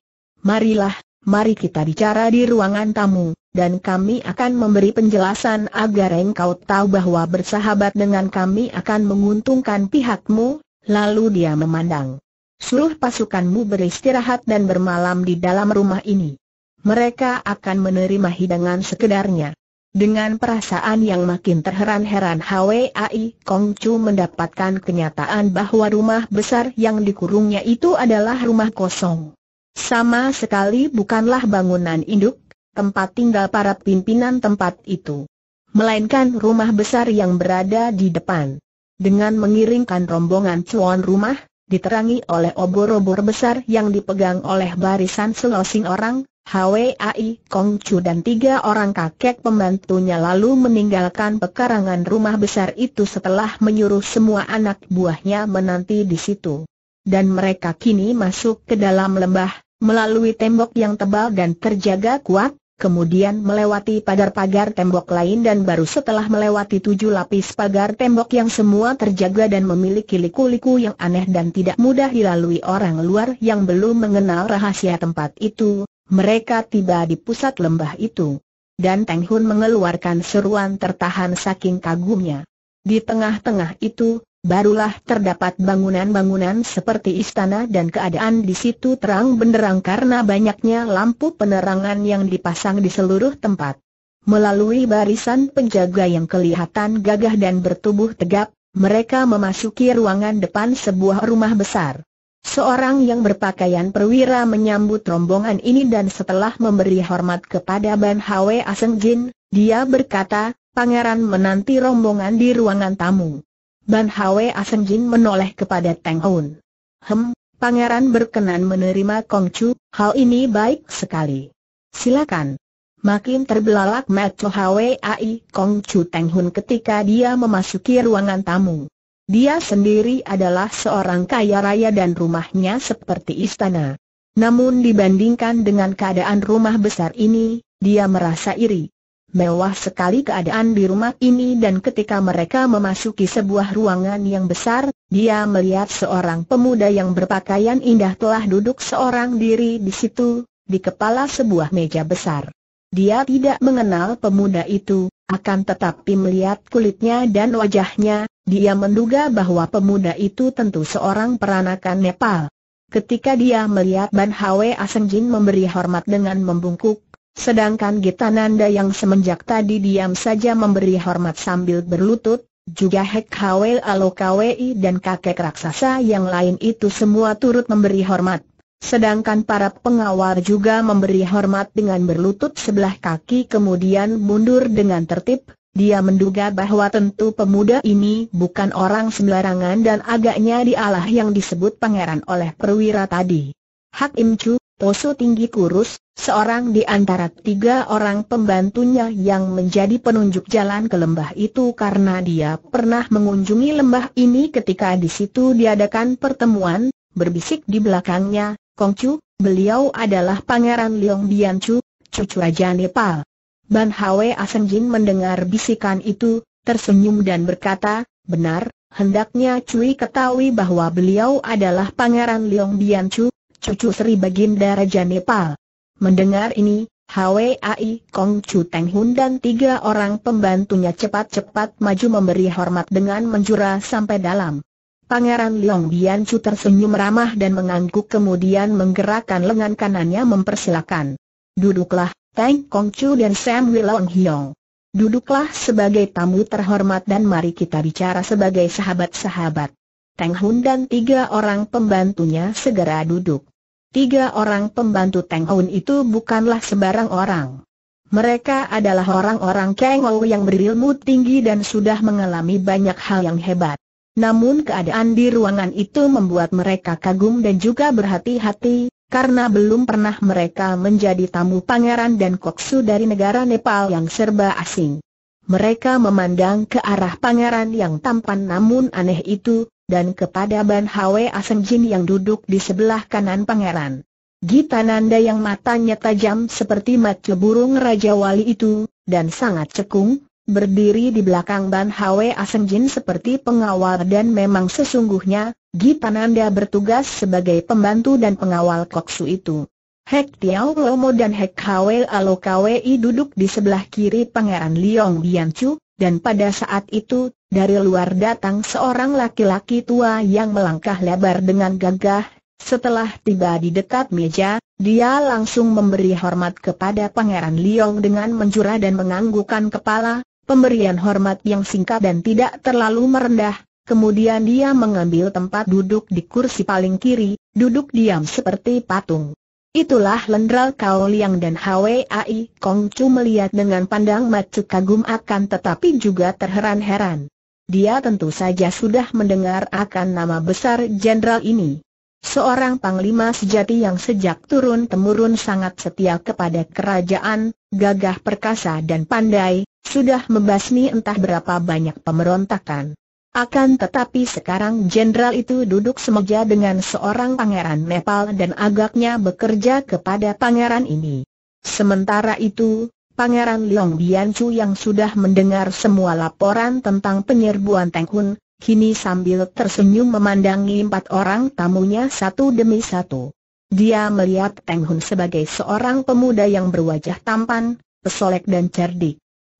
Marilah, mari kita bicara di ruangan tamu, dan kami akan memberi penjelasan agar engkau tahu bahwa bersahabat dengan kami akan menguntungkan pihakmu, lalu dia memandang. Suruh pasukanmu beristirahat dan bermalam di dalam rumah ini. Mereka akan menerima hidangan sekedarnya. Dengan perasaan yang makin terheran-heran Hwai Kong Chu mendapatkan kenyataan bahwa rumah besar yang dikurungnya itu adalah rumah kosong. Sama sekali bukanlah bangunan induk, tempat tinggal para pimpinan tempat itu. Melainkan rumah besar yang berada di depan. Dengan mengiringkan rombongan cuan rumah, diterangi oleh obor-obor besar yang dipegang oleh barisan selosing orang, HWAI Kong Chu dan tiga orang kakek pembantunya lalu meninggalkan pekarangan rumah besar itu setelah menyuruh semua anak buahnya menanti di situ. Dan mereka kini masuk ke dalam lembah, melalui tembok yang tebal dan terjaga kuat, kemudian melewati pagar-pagar tembok lain dan baru setelah melewati tujuh lapis pagar tembok yang semua terjaga dan memiliki liku-liku yang aneh dan tidak mudah dilalui orang luar yang belum mengenal rahasia tempat itu, mereka tiba di pusat lembah itu. Dan Teng Hun mengeluarkan seruan tertahan saking kagumnya. Di tengah-tengah itu, barulah terdapat bangunan-bangunan seperti istana dan keadaan di situ terang benderang karena banyaknya lampu penerangan yang dipasang di seluruh tempat. Melalui barisan penjaga yang kelihatan gagah dan bertubuh tegap, mereka memasuki ruangan depan sebuah rumah besar. Seorang yang berpakaian perwira menyambut rombongan ini dan setelah memberi hormat kepada Ban Hwe Aseng Jin, dia berkata, Pangeran menanti rombongan di ruangan tamu. Ban Hwe Jin menoleh kepada Tang Hun. Hem, pangeran berkenan menerima Kong Chu, hal ini baik sekali. Silakan. Makin terbelalak Macho Hwe Ai Kong Chu Teng Hun ketika dia memasuki ruangan tamu. Dia sendiri adalah seorang kaya raya dan rumahnya seperti istana. Namun dibandingkan dengan keadaan rumah besar ini, dia merasa iri. Mewah sekali keadaan di rumah ini dan ketika mereka memasuki sebuah ruangan yang besar, dia melihat seorang pemuda yang berpakaian indah telah duduk seorang diri di situ, di kepala sebuah meja besar. Dia tidak mengenal pemuda itu, akan tetapi melihat kulitnya dan wajahnya, dia menduga bahwa pemuda itu tentu seorang peranakan Nepal. Ketika dia melihat Ban Hwe Asenjin memberi hormat dengan membungkuk, Sedangkan Gitananda yang semenjak tadi diam saja memberi hormat sambil berlutut, juga Hek Hwel Alokawi dan kakek raksasa yang lain itu semua turut memberi hormat. Sedangkan para pengawal juga memberi hormat dengan berlutut sebelah kaki kemudian mundur dengan tertib, dia menduga bahwa tentu pemuda ini bukan orang sembarangan dan agaknya dialah yang disebut pangeran oleh perwira tadi. Hak Im Chu, Tosu tinggi kurus, seorang di antara tiga orang pembantunya yang menjadi penunjuk jalan ke lembah itu karena dia pernah mengunjungi lembah ini ketika di situ diadakan pertemuan, berbisik di belakangnya, Kongcu, beliau adalah Pangeran Liong Biancu, cucu Raja Nepal. Ban Hwe Jin mendengar bisikan itu, tersenyum dan berkata, benar, hendaknya Cui ketahui bahwa beliau adalah Pangeran Liong Biancu, cucu Sri Baginda Raja Nepal. Mendengar ini, HWAI Kong Chu Teng Hun dan tiga orang pembantunya cepat-cepat maju memberi hormat dengan menjura sampai dalam. Pangeran Leong Bian Chu tersenyum ramah dan mengangguk kemudian menggerakkan lengan kanannya mempersilakan. Duduklah, Teng Kong Chu dan Sam Wilong Hiong. Duduklah sebagai tamu terhormat dan mari kita bicara sebagai sahabat-sahabat. Teng Hun dan tiga orang pembantunya segera duduk. Tiga orang pembantu Teng Hoon itu bukanlah sebarang orang. Mereka adalah orang-orang Kang Ou yang berilmu tinggi dan sudah mengalami banyak hal yang hebat. Namun keadaan di ruangan itu membuat mereka kagum dan juga berhati-hati, karena belum pernah mereka menjadi tamu pangeran dan koksu dari negara Nepal yang serba asing. Mereka memandang ke arah pangeran yang tampan namun aneh itu, dan kepada Ban Hwe Jin yang duduk di sebelah kanan pangeran. Gita Nanda yang matanya tajam seperti mata burung Raja Wali itu, dan sangat cekung, berdiri di belakang Ban Hwe Jin seperti pengawal dan memang sesungguhnya, Gita Nanda bertugas sebagai pembantu dan pengawal koksu itu. Hek Tiao Lomo dan Hek Hwe Alo Kwe duduk di sebelah kiri Pangeran Liong Biancu, dan pada saat itu, dari luar datang seorang laki-laki tua yang melangkah lebar dengan gagah, setelah tiba di dekat meja, dia langsung memberi hormat kepada Pangeran Liong dengan menjura dan menganggukkan kepala, pemberian hormat yang singkat dan tidak terlalu merendah, kemudian dia mengambil tempat duduk di kursi paling kiri, duduk diam seperti patung. Itulah Lendral Kao Liang dan Hwai Kong Chu melihat dengan pandang macu kagum akan tetapi juga terheran-heran. Dia tentu saja sudah mendengar akan nama besar jenderal ini. Seorang panglima sejati yang sejak turun-temurun sangat setia kepada kerajaan, gagah perkasa dan pandai, sudah membasmi entah berapa banyak pemberontakan. Akan tetapi sekarang jenderal itu duduk semeja dengan seorang pangeran Nepal dan agaknya bekerja kepada pangeran ini. Sementara itu, Pangeran Liong Biancu yang sudah mendengar semua laporan tentang penyerbuan Teng Hun, kini sambil tersenyum memandangi empat orang tamunya satu demi satu. Dia melihat Teng Hun sebagai seorang pemuda yang berwajah tampan, pesolek dan cerdik.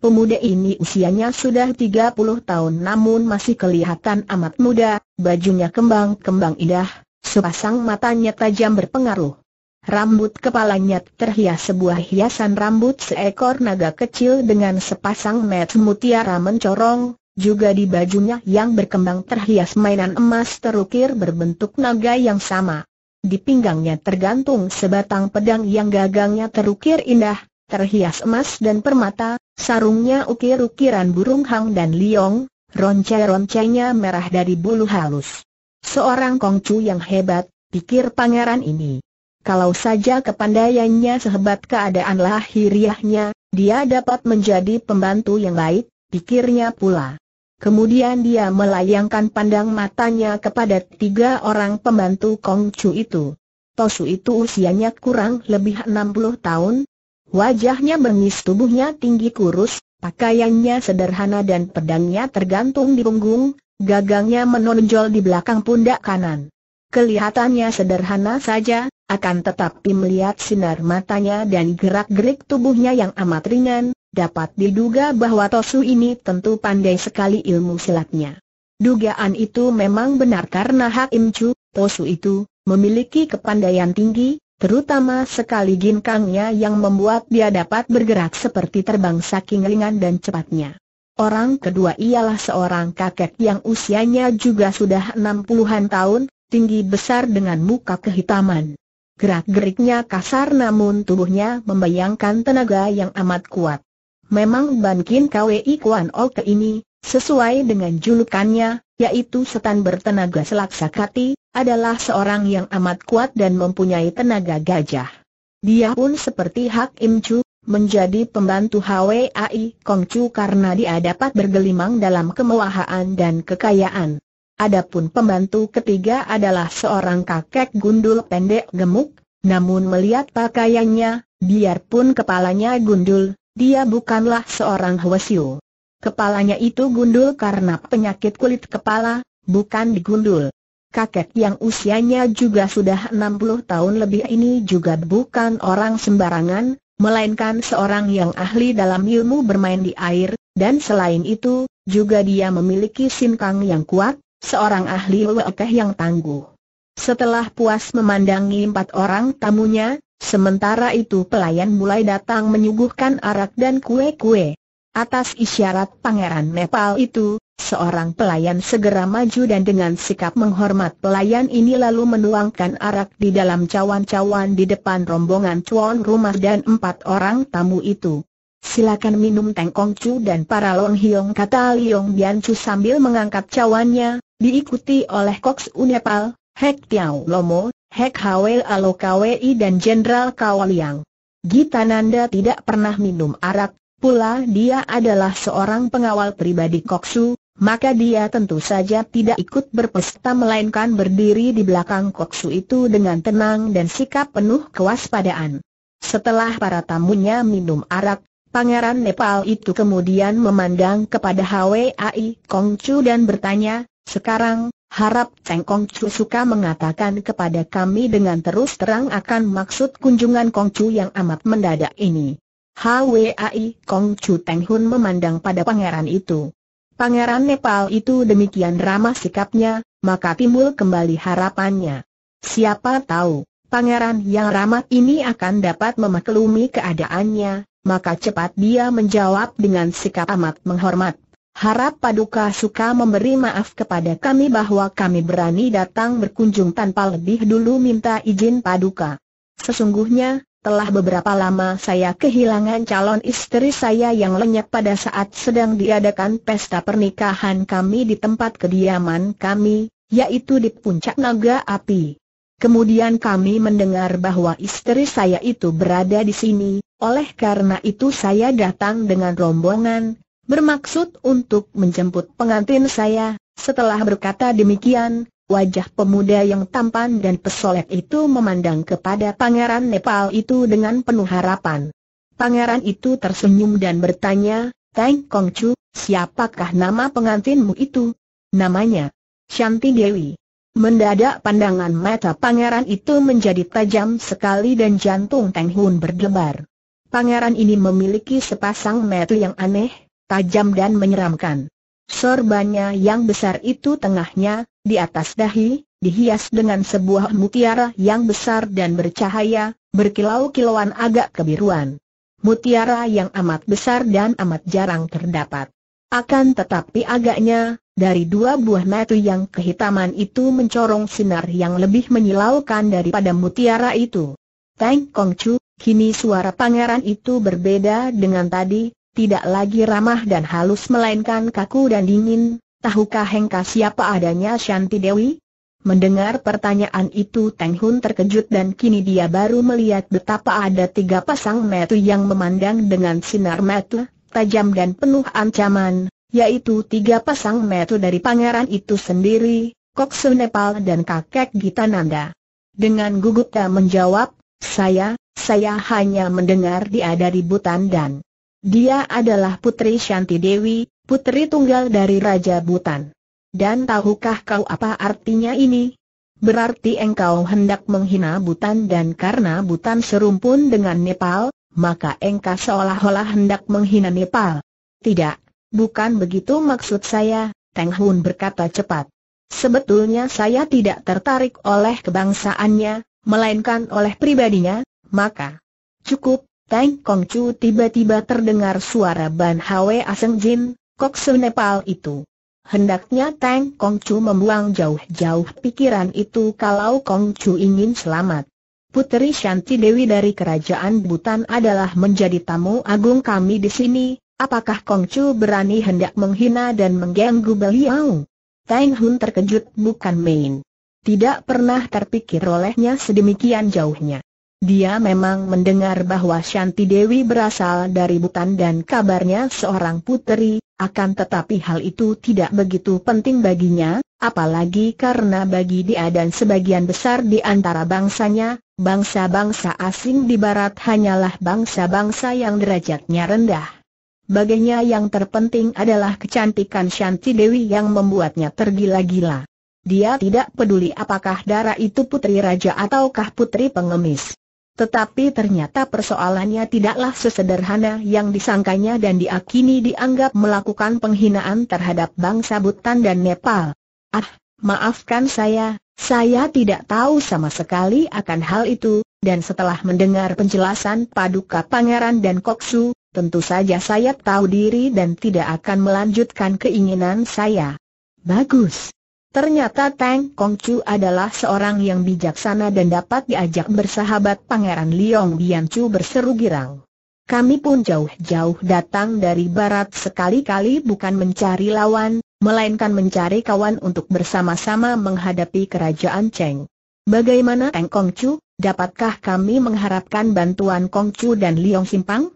Pemuda ini usianya sudah 30 tahun namun masih kelihatan amat muda, bajunya kembang-kembang indah, sepasang matanya tajam berpengaruh. Rambut kepalanya terhias sebuah hiasan rambut seekor naga kecil dengan sepasang met mutiara mencorong, juga di bajunya yang berkembang terhias mainan emas terukir berbentuk naga yang sama. Di pinggangnya tergantung sebatang pedang yang gagangnya terukir indah, terhias emas dan permata, sarungnya ukir-ukiran burung hang dan liong, ronce-roncenya merah dari bulu halus. Seorang kongcu yang hebat, pikir pangeran ini. Kalau saja kepandaiannya sehebat keadaan lahiriahnya, dia dapat menjadi pembantu yang baik, pikirnya pula. Kemudian dia melayangkan pandang matanya kepada tiga orang pembantu Kongcu itu. Tosu itu usianya kurang lebih 60 tahun, Wajahnya bengis tubuhnya tinggi kurus, pakaiannya sederhana dan pedangnya tergantung di punggung, gagangnya menonjol di belakang pundak kanan. Kelihatannya sederhana saja, akan tetapi melihat sinar matanya dan gerak-gerik tubuhnya yang amat ringan, dapat diduga bahwa Tosu ini tentu pandai sekali ilmu silatnya. Dugaan itu memang benar karena Hak Im Chu, Tosu itu, memiliki kepandaian tinggi, Terutama sekali ginkangnya yang membuat dia dapat bergerak seperti terbang saking ringan dan cepatnya. Orang kedua ialah seorang kakek yang usianya juga sudah 60-an tahun, tinggi besar dengan muka kehitaman. Gerak-geriknya kasar namun tubuhnya membayangkan tenaga yang amat kuat. Memang Ban Kin Kwei Kuan Oke ini, sesuai dengan julukannya, yaitu setan bertenaga selaksakati, adalah seorang yang amat kuat dan mempunyai tenaga gajah. Dia pun seperti Hak Im Chu, menjadi pembantu Hwai Kong Chu karena dia dapat bergelimang dalam kemewahan dan kekayaan. Adapun pembantu ketiga adalah seorang kakek gundul pendek gemuk, namun melihat pakaiannya, biarpun kepalanya gundul, dia bukanlah seorang Hwasyu. Kepalanya itu gundul karena penyakit kulit kepala, bukan digundul. Kakek yang usianya juga sudah 60 tahun lebih ini juga bukan orang sembarangan, melainkan seorang yang ahli dalam ilmu bermain di air, dan selain itu, juga dia memiliki sinkang yang kuat, seorang ahli wakah yang tangguh. Setelah puas memandangi empat orang tamunya, sementara itu pelayan mulai datang menyuguhkan arak dan kue-kue. Atas isyarat Pangeran Nepal itu, seorang pelayan segera maju dan dengan sikap menghormat pelayan ini lalu menuangkan arak di dalam cawan-cawan di depan rombongan cuan rumah dan empat orang tamu itu. Silakan minum tengkong cu dan para Long Hiong kata Liong Bian Chu sambil mengangkat cawannya, diikuti oleh Cox Nepal, Hek Tiao Lomo, Hek Howell Alo dan Jenderal Kawaliang. Gita Nanda tidak pernah minum arak, pula dia adalah seorang pengawal pribadi Koksu, maka dia tentu saja tidak ikut berpesta melainkan berdiri di belakang Koksu itu dengan tenang dan sikap penuh kewaspadaan. Setelah para tamunya minum arak, Pangeran Nepal itu kemudian memandang kepada Hwai Kongcu dan bertanya, sekarang, harap Cheng Kongcu suka mengatakan kepada kami dengan terus terang akan maksud kunjungan Kongcu yang amat mendadak ini. HWAI Kong Chu Teng Hun memandang pada pangeran itu. Pangeran Nepal itu demikian ramah sikapnya, maka timbul kembali harapannya. Siapa tahu, pangeran yang ramah ini akan dapat memaklumi keadaannya, maka cepat dia menjawab dengan sikap amat menghormat. Harap Paduka suka memberi maaf kepada kami bahwa kami berani datang berkunjung tanpa lebih dulu minta izin Paduka. Sesungguhnya, telah beberapa lama saya kehilangan calon istri saya yang lenyap pada saat sedang diadakan pesta pernikahan kami di tempat kediaman kami, yaitu di puncak naga api. Kemudian kami mendengar bahwa istri saya itu berada di sini, oleh karena itu saya datang dengan rombongan, bermaksud untuk menjemput pengantin saya. Setelah berkata demikian, Wajah pemuda yang tampan dan pesolek itu memandang kepada pangeran Nepal itu dengan penuh harapan. Pangeran itu tersenyum dan bertanya, Teng Kong Chu, siapakah nama pengantinmu itu? Namanya, Shanti Dewi. Mendadak pandangan mata pangeran itu menjadi tajam sekali dan jantung Teng Hun berdebar. Pangeran ini memiliki sepasang mata yang aneh, tajam dan menyeramkan. Sorbannya yang besar itu tengahnya, di atas dahi, dihias dengan sebuah mutiara yang besar dan bercahaya, berkilau-kilauan agak kebiruan. Mutiara yang amat besar dan amat jarang terdapat. Akan tetapi agaknya, dari dua buah mata yang kehitaman itu mencorong sinar yang lebih menyilaukan daripada mutiara itu. Tang Kong Chu, kini suara pangeran itu berbeda dengan tadi, tidak lagi ramah dan halus melainkan kaku dan dingin, Tahukah Hengka siapa adanya Shanti Dewi? Mendengar pertanyaan itu Teng Hun terkejut dan kini dia baru melihat betapa ada tiga pasang metu yang memandang dengan sinar metu, tajam dan penuh ancaman, yaitu tiga pasang metu dari pangeran itu sendiri, Koksu Nepal dan kakek Gitananda. Dengan gugup dia menjawab, saya, saya hanya mendengar dia ada butan dan dia adalah putri Shanti Dewi, putri tunggal dari Raja Butan. Dan tahukah kau apa artinya ini? Berarti engkau hendak menghina Butan dan karena Butan serumpun dengan Nepal, maka engkau seolah-olah hendak menghina Nepal. Tidak, bukan begitu maksud saya, Teng Hun berkata cepat. Sebetulnya saya tidak tertarik oleh kebangsaannya, melainkan oleh pribadinya, maka cukup, Teng Kong Chu tiba-tiba terdengar suara Ban Hwe Aseng Jin, Koksu Nepal itu. Hendaknya Tang Chu membuang jauh-jauh pikiran itu kalau Kong Chu ingin selamat. Putri Shanti Dewi dari Kerajaan Butan adalah menjadi tamu agung kami di sini, apakah Kong Chu berani hendak menghina dan mengganggu beliau? Tang Hun terkejut bukan main. Tidak pernah terpikir olehnya sedemikian jauhnya. Dia memang mendengar bahwa Shanti Dewi berasal dari Butan dan kabarnya seorang putri. akan tetapi hal itu tidak begitu penting baginya, apalagi karena bagi dia dan sebagian besar di antara bangsanya, bangsa-bangsa asing di barat hanyalah bangsa-bangsa yang derajatnya rendah. Baginya yang terpenting adalah kecantikan Shanti Dewi yang membuatnya tergila-gila. Dia tidak peduli apakah darah itu putri raja ataukah putri pengemis. Tetapi ternyata persoalannya tidaklah sesederhana yang disangkanya dan diakini dianggap melakukan penghinaan terhadap bangsa Butan dan Nepal. Ah, maafkan saya, saya tidak tahu sama sekali akan hal itu, dan setelah mendengar penjelasan Paduka Pangeran dan Koksu, tentu saja saya tahu diri dan tidak akan melanjutkan keinginan saya. Bagus. Ternyata Tang Kongcu adalah seorang yang bijaksana dan dapat diajak bersahabat Pangeran Liong Biancu berseru girang. Kami pun jauh-jauh datang dari barat sekali-kali bukan mencari lawan, melainkan mencari kawan untuk bersama-sama menghadapi kerajaan Cheng. Bagaimana Tang Kongcu, dapatkah kami mengharapkan bantuan Kongcu dan Liong Simpang?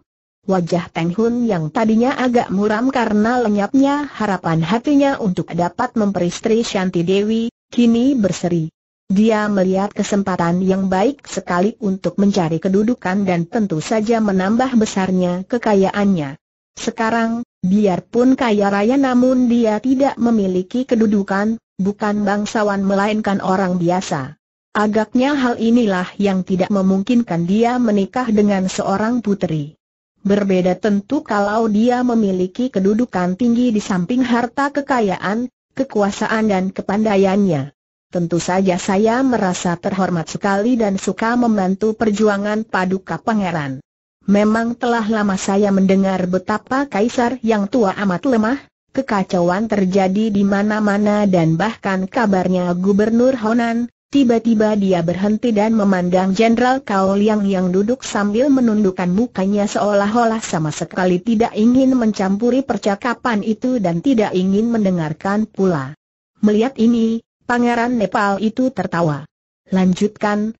Wajah Tenghun Hun yang tadinya agak muram karena lenyapnya harapan hatinya untuk dapat memperistri Shanti Dewi, kini berseri. Dia melihat kesempatan yang baik sekali untuk mencari kedudukan dan tentu saja menambah besarnya kekayaannya. Sekarang, biarpun kaya raya namun dia tidak memiliki kedudukan, bukan bangsawan melainkan orang biasa. Agaknya hal inilah yang tidak memungkinkan dia menikah dengan seorang putri. Berbeda tentu kalau dia memiliki kedudukan tinggi di samping harta kekayaan, kekuasaan dan kepandaiannya. Tentu saja saya merasa terhormat sekali dan suka membantu perjuangan Paduka Pangeran. Memang telah lama saya mendengar betapa kaisar yang tua amat lemah, kekacauan terjadi di mana-mana dan bahkan kabarnya Gubernur Honan, Tiba-tiba dia berhenti dan memandang Jenderal Kao Liang yang duduk sambil menundukkan mukanya seolah-olah sama sekali tidak ingin mencampuri percakapan itu dan tidak ingin mendengarkan pula. Melihat ini, Pangeran Nepal itu tertawa. Lanjutkan,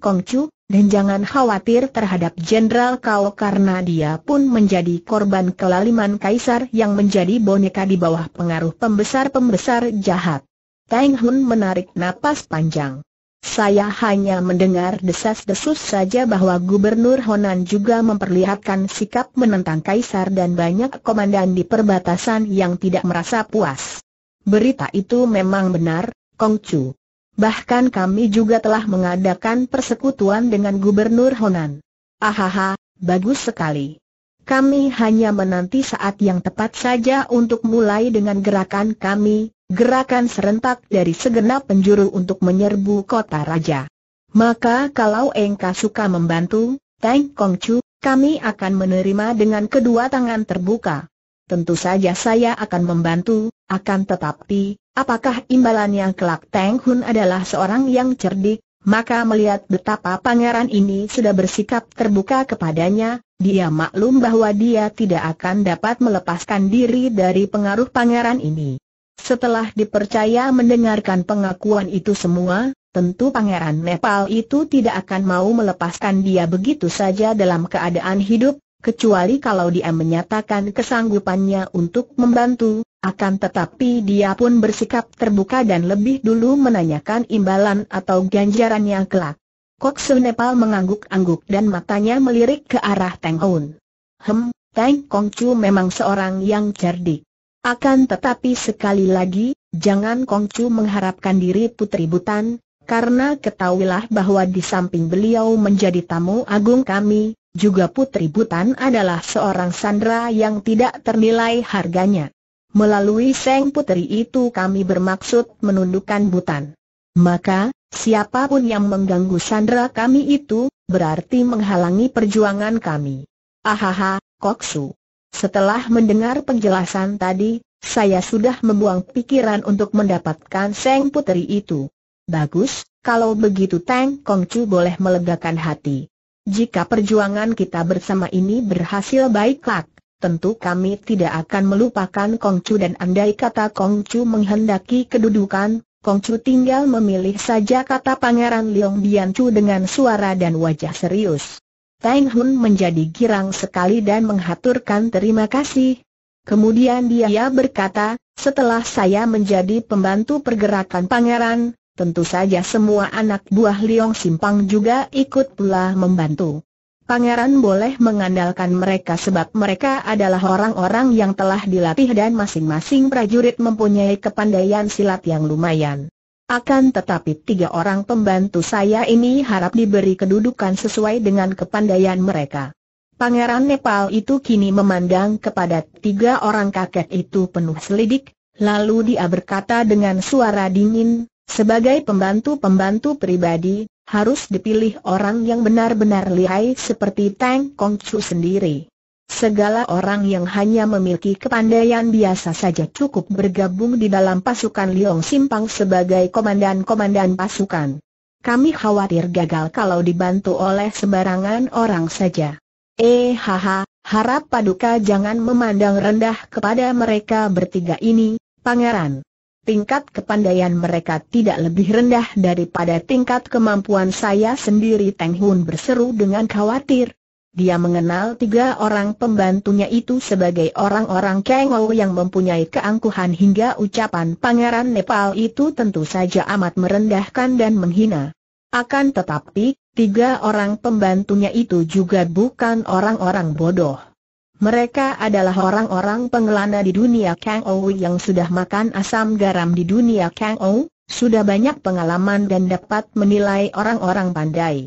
Kong Chu, dan jangan khawatir terhadap Jenderal Kao karena dia pun menjadi korban kelaliman kaisar yang menjadi boneka di bawah pengaruh pembesar-pembesar jahat. Tang Hun menarik napas panjang. Saya hanya mendengar desas-desus saja bahwa Gubernur Honan juga memperlihatkan sikap menentang Kaisar dan banyak komandan di perbatasan yang tidak merasa puas. Berita itu memang benar, Kong Chu. Bahkan kami juga telah mengadakan persekutuan dengan Gubernur Honan. Ahaha, bagus sekali. Kami hanya menanti saat yang tepat saja untuk mulai dengan gerakan kami, gerakan serentak dari segenap penjuru untuk menyerbu kota raja. Maka kalau engkau suka membantu, Kong Kongcu, kami akan menerima dengan kedua tangan terbuka. Tentu saja saya akan membantu, akan tetapi, apakah imbalan yang kelak Tang Hun adalah seorang yang cerdik, maka melihat betapa pangeran ini sudah bersikap terbuka kepadanya, dia maklum bahwa dia tidak akan dapat melepaskan diri dari pengaruh pangeran ini. Setelah dipercaya mendengarkan pengakuan itu semua, tentu Pangeran Nepal itu tidak akan mau melepaskan dia begitu saja dalam keadaan hidup, kecuali kalau dia menyatakan kesanggupannya untuk membantu, akan tetapi dia pun bersikap terbuka dan lebih dulu menanyakan imbalan atau ganjarannya kelak. Koksu Nepal mengangguk-angguk dan matanya melirik ke arah Teng Hun. Hem, Teng Kongcu memang seorang yang cerdik. Akan tetapi sekali lagi, jangan Kongcu mengharapkan diri putri Butan, karena ketahuilah bahwa di samping beliau menjadi tamu agung kami, juga Putri Butan adalah seorang sandra yang tidak ternilai harganya. Melalui Seng Putri itu kami bermaksud menundukkan Butan. Maka, siapapun yang mengganggu sandra kami itu, berarti menghalangi perjuangan kami. Ahaha, Koksu. Setelah mendengar penjelasan tadi, saya sudah membuang pikiran untuk mendapatkan Seng Putri itu. Bagus, kalau begitu Tang Kongcu boleh melegakan hati. Jika perjuangan kita bersama ini berhasil baiklah, tentu kami tidak akan melupakan Kongcu dan andai kata Kongcu menghendaki kedudukan, Kongcu tinggal memilih saja kata Pangeran Liong Chu dengan suara dan wajah serius. Tang Hun menjadi girang sekali dan menghaturkan terima kasih. Kemudian dia berkata, setelah saya menjadi pembantu pergerakan pangeran, tentu saja semua anak buah Liong Simpang juga ikut pula membantu. Pangeran boleh mengandalkan mereka sebab mereka adalah orang-orang yang telah dilatih dan masing-masing prajurit mempunyai kepandaian silat yang lumayan. Akan tetapi tiga orang pembantu saya ini harap diberi kedudukan sesuai dengan kepandaian mereka. Pangeran Nepal itu kini memandang kepada tiga orang kakek itu penuh selidik, lalu dia berkata dengan suara dingin, sebagai pembantu-pembantu pribadi, harus dipilih orang yang benar-benar lihai seperti Tang Kongcu sendiri. Segala orang yang hanya memiliki kepandaian biasa saja cukup bergabung di dalam pasukan Liong Simpang sebagai komandan-komandan pasukan. Kami khawatir gagal kalau dibantu oleh sembarangan orang saja. Eh haha, harap Paduka jangan memandang rendah kepada mereka bertiga ini, Pangeran. Tingkat kepandaian mereka tidak lebih rendah daripada tingkat kemampuan saya sendiri Teng Hun berseru dengan khawatir. Dia mengenal tiga orang pembantunya itu sebagai orang-orang Kengou yang mempunyai keangkuhan hingga ucapan Pangeran Nepal itu tentu saja amat merendahkan dan menghina. Akan tetapi, tiga orang pembantunya itu juga bukan orang-orang bodoh. Mereka adalah orang-orang pengelana di dunia Kengou yang sudah makan asam garam di dunia Kengou, sudah banyak pengalaman dan dapat menilai orang-orang pandai.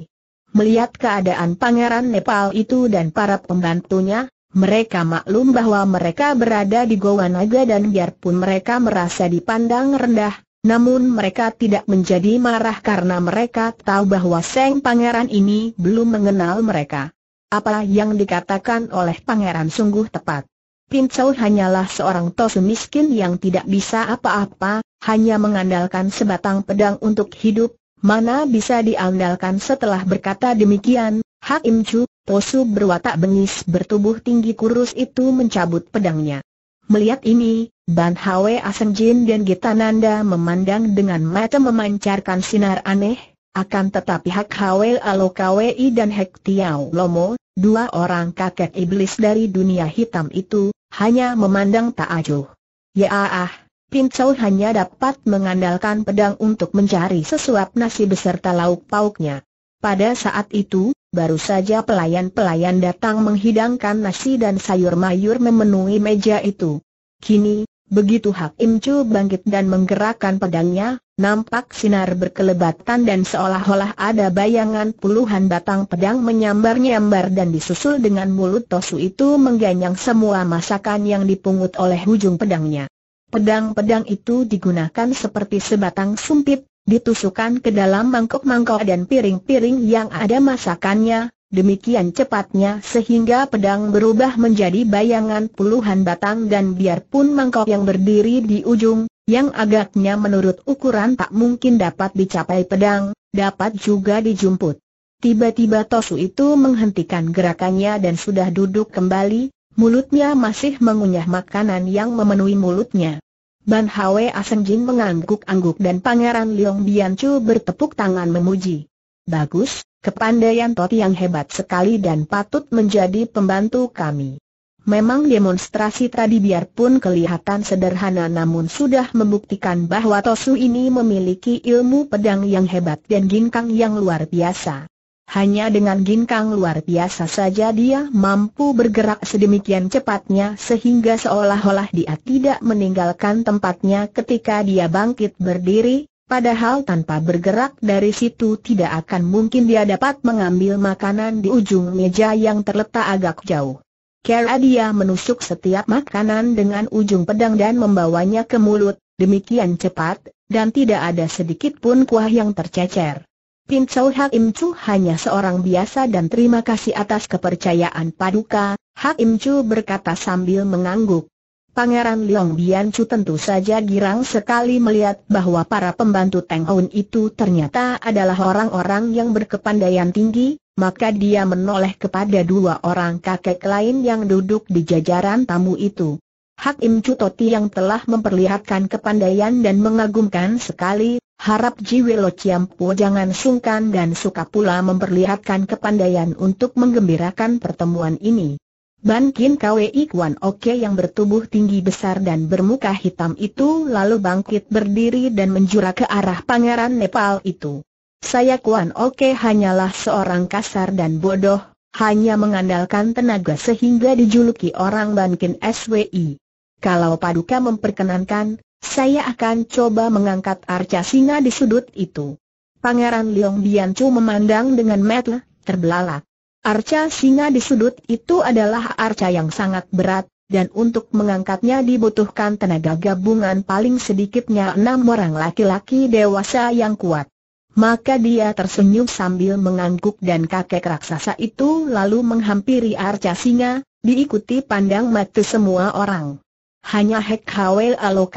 Melihat keadaan Pangeran Nepal itu dan para pembantunya, mereka maklum bahwa mereka berada di Goa Naga dan biarpun mereka merasa dipandang rendah, namun mereka tidak menjadi marah karena mereka tahu bahwa Seng Pangeran ini belum mengenal mereka. Apa yang dikatakan oleh Pangeran sungguh tepat. Pincau hanyalah seorang tosu miskin yang tidak bisa apa-apa, hanya mengandalkan sebatang pedang untuk hidup, Mana bisa diandalkan setelah berkata demikian, Hak Im Chu, Tosu berwatak bengis bertubuh tinggi kurus itu mencabut pedangnya. Melihat ini, Ban Hwe Asen Jin dan Gitananda memandang dengan mata memancarkan sinar aneh, akan tetapi Hak Hwe Alokawei dan Hek Tiao Lomo, dua orang kakek iblis dari dunia hitam itu, hanya memandang tak acuh. Ya ah, ah. Pincau hanya dapat mengandalkan pedang untuk mencari sesuap nasi beserta lauk pauknya. Pada saat itu, baru saja pelayan-pelayan datang menghidangkan nasi dan sayur mayur memenuhi meja itu. Kini, begitu Im Chu bangkit dan menggerakkan pedangnya, nampak sinar berkelebatan dan seolah-olah ada bayangan puluhan batang pedang menyambar-nyambar dan disusul dengan mulut Tosu itu mengganyang semua masakan yang dipungut oleh ujung pedangnya. Pedang-pedang itu digunakan seperti sebatang sumpit, ditusukkan ke dalam mangkok-mangkok dan piring-piring yang ada masakannya, demikian cepatnya sehingga pedang berubah menjadi bayangan puluhan batang dan biarpun mangkok yang berdiri di ujung, yang agaknya menurut ukuran tak mungkin dapat dicapai pedang, dapat juga dijumput. Tiba-tiba Tosu itu menghentikan gerakannya dan sudah duduk kembali, Mulutnya masih mengunyah makanan yang memenuhi mulutnya. Ban Hwe Asenjin mengangguk-angguk dan Pangeran Liong Biancu bertepuk tangan memuji. Bagus, kepandaian Toti yang hebat sekali dan patut menjadi pembantu kami. Memang demonstrasi tadi biarpun kelihatan sederhana namun sudah membuktikan bahwa Tosu ini memiliki ilmu pedang yang hebat dan ginkang yang luar biasa. Hanya dengan ginkang luar biasa saja dia mampu bergerak sedemikian cepatnya sehingga seolah-olah dia tidak meninggalkan tempatnya ketika dia bangkit berdiri, padahal tanpa bergerak dari situ tidak akan mungkin dia dapat mengambil makanan di ujung meja yang terletak agak jauh. Kera dia menusuk setiap makanan dengan ujung pedang dan membawanya ke mulut, demikian cepat, dan tidak ada sedikit pun kuah yang tercecer. Pin Chau Hak Im Chu hanya seorang biasa dan terima kasih atas kepercayaan Paduka, Hak Im Chu berkata sambil mengangguk. Pangeran Leong Bian Chu tentu saja girang sekali melihat bahwa para pembantu Teng Hoon itu ternyata adalah orang-orang yang berkepandaian tinggi, maka dia menoleh kepada dua orang kakek lain yang duduk di jajaran tamu itu. Hakim Cutoti yang telah memperlihatkan kepandaian dan mengagumkan sekali, harap Lo Po jangan sungkan dan suka pula memperlihatkan kepandaian untuk menggembirakan pertemuan ini. Ban Kin Kwei Kwan Oke yang bertubuh tinggi besar dan bermuka hitam itu lalu bangkit berdiri dan menjurah ke arah pangeran Nepal itu. Saya Kwan Oke hanyalah seorang kasar dan bodoh, hanya mengandalkan tenaga sehingga dijuluki orang Bankin SWI. Kalau Paduka memperkenankan, saya akan coba mengangkat arca singa di sudut itu. Pangeran Liong Biancu memandang dengan mata terbelalak. Arca singa di sudut itu adalah arca yang sangat berat, dan untuk mengangkatnya dibutuhkan tenaga gabungan paling sedikitnya enam orang laki-laki dewasa yang kuat. Maka dia tersenyum sambil mengangguk dan kakek raksasa itu lalu menghampiri arca singa, diikuti pandang mata semua orang hanya Hek Hwe Alo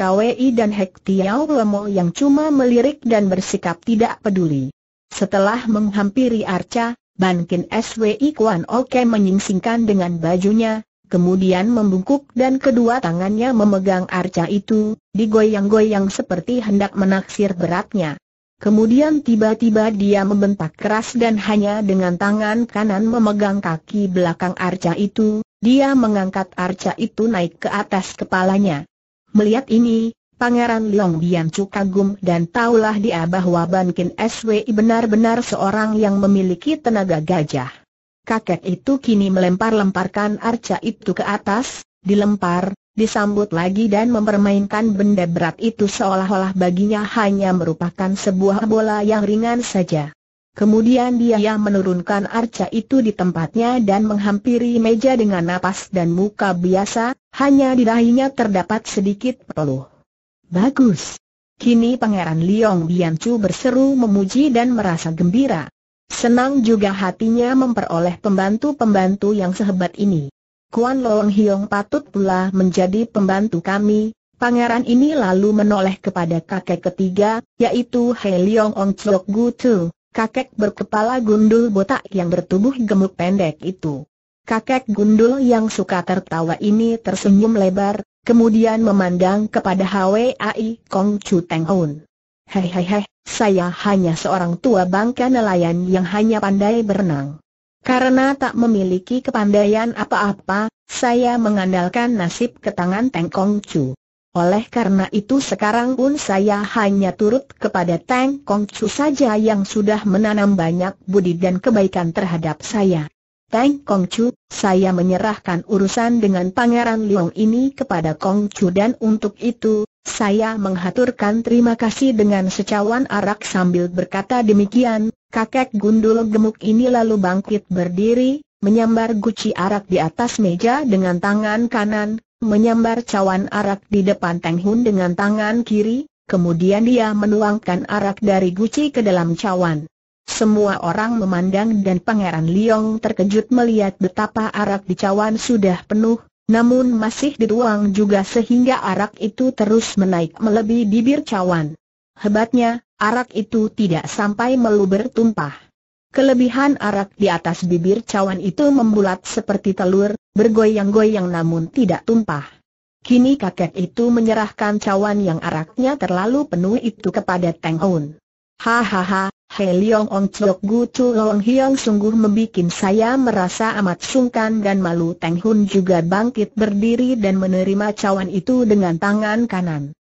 dan Hek Tiao Lemo yang cuma melirik dan bersikap tidak peduli. Setelah menghampiri Arca, Bankin SWI Kwan Oke menyingsingkan dengan bajunya, kemudian membungkuk dan kedua tangannya memegang arca itu, digoyang-goyang seperti hendak menaksir beratnya. Kemudian tiba-tiba dia membentak keras dan hanya dengan tangan kanan memegang kaki belakang arca itu, dia mengangkat arca itu naik ke atas kepalanya. Melihat ini, Pangeran Long Biancu kagum dan taulah dia bahwa Ban Kin SWI benar-benar seorang yang memiliki tenaga gajah. Kakek itu kini melempar-lemparkan arca itu ke atas, dilempar, disambut lagi dan mempermainkan benda berat itu seolah-olah baginya hanya merupakan sebuah bola yang ringan saja. Kemudian dia yang menurunkan arca itu di tempatnya dan menghampiri meja dengan napas dan muka biasa, hanya di dahinya terdapat sedikit peluh. Bagus. Kini Pangeran Liong Biancu berseru memuji dan merasa gembira. Senang juga hatinya memperoleh pembantu-pembantu yang sehebat ini. Kuan Long Hiong patut pula menjadi pembantu kami. Pangeran ini lalu menoleh kepada kakek ketiga, yaitu He Leong Ong Chok Gu Tu, kakek berkepala gundul botak yang bertubuh gemuk pendek itu. Kakek gundul yang suka tertawa ini tersenyum lebar, kemudian memandang kepada Hwai Kong Chu Teng Hoon. Hei hei hei, saya hanya seorang tua bangka nelayan yang hanya pandai berenang. Karena tak memiliki kepandaian apa-apa, saya mengandalkan nasib ke tangan Teng Kong Chu. Oleh karena itu sekarang pun saya hanya turut kepada Teng Kong Chu saja yang sudah menanam banyak budi dan kebaikan terhadap saya. Teng Kong Chu, saya menyerahkan urusan dengan Pangeran Liong ini kepada Kong Chu dan untuk itu, saya menghaturkan terima kasih dengan secawan arak sambil berkata demikian, Kakek gundul gemuk ini lalu bangkit berdiri, menyambar guci arak di atas meja dengan tangan kanan, menyambar cawan arak di depan Teng Hun dengan tangan kiri, kemudian dia menuangkan arak dari guci ke dalam cawan. Semua orang memandang dan Pangeran Liong terkejut melihat betapa arak di cawan sudah penuh, namun masih dituang juga sehingga arak itu terus menaik melebihi bibir cawan. Hebatnya, arak itu tidak sampai meluber tumpah. Kelebihan arak di atas bibir cawan itu membulat seperti telur, bergoyang-goyang namun tidak tumpah. Kini kakek itu menyerahkan cawan yang araknya terlalu penuh itu kepada Teng Hun. Hahaha, He Leong Ong Chok Gu Chu Long Hiong sungguh membuat saya merasa amat sungkan dan malu Teng Hun juga bangkit berdiri dan menerima cawan itu dengan tangan kanan.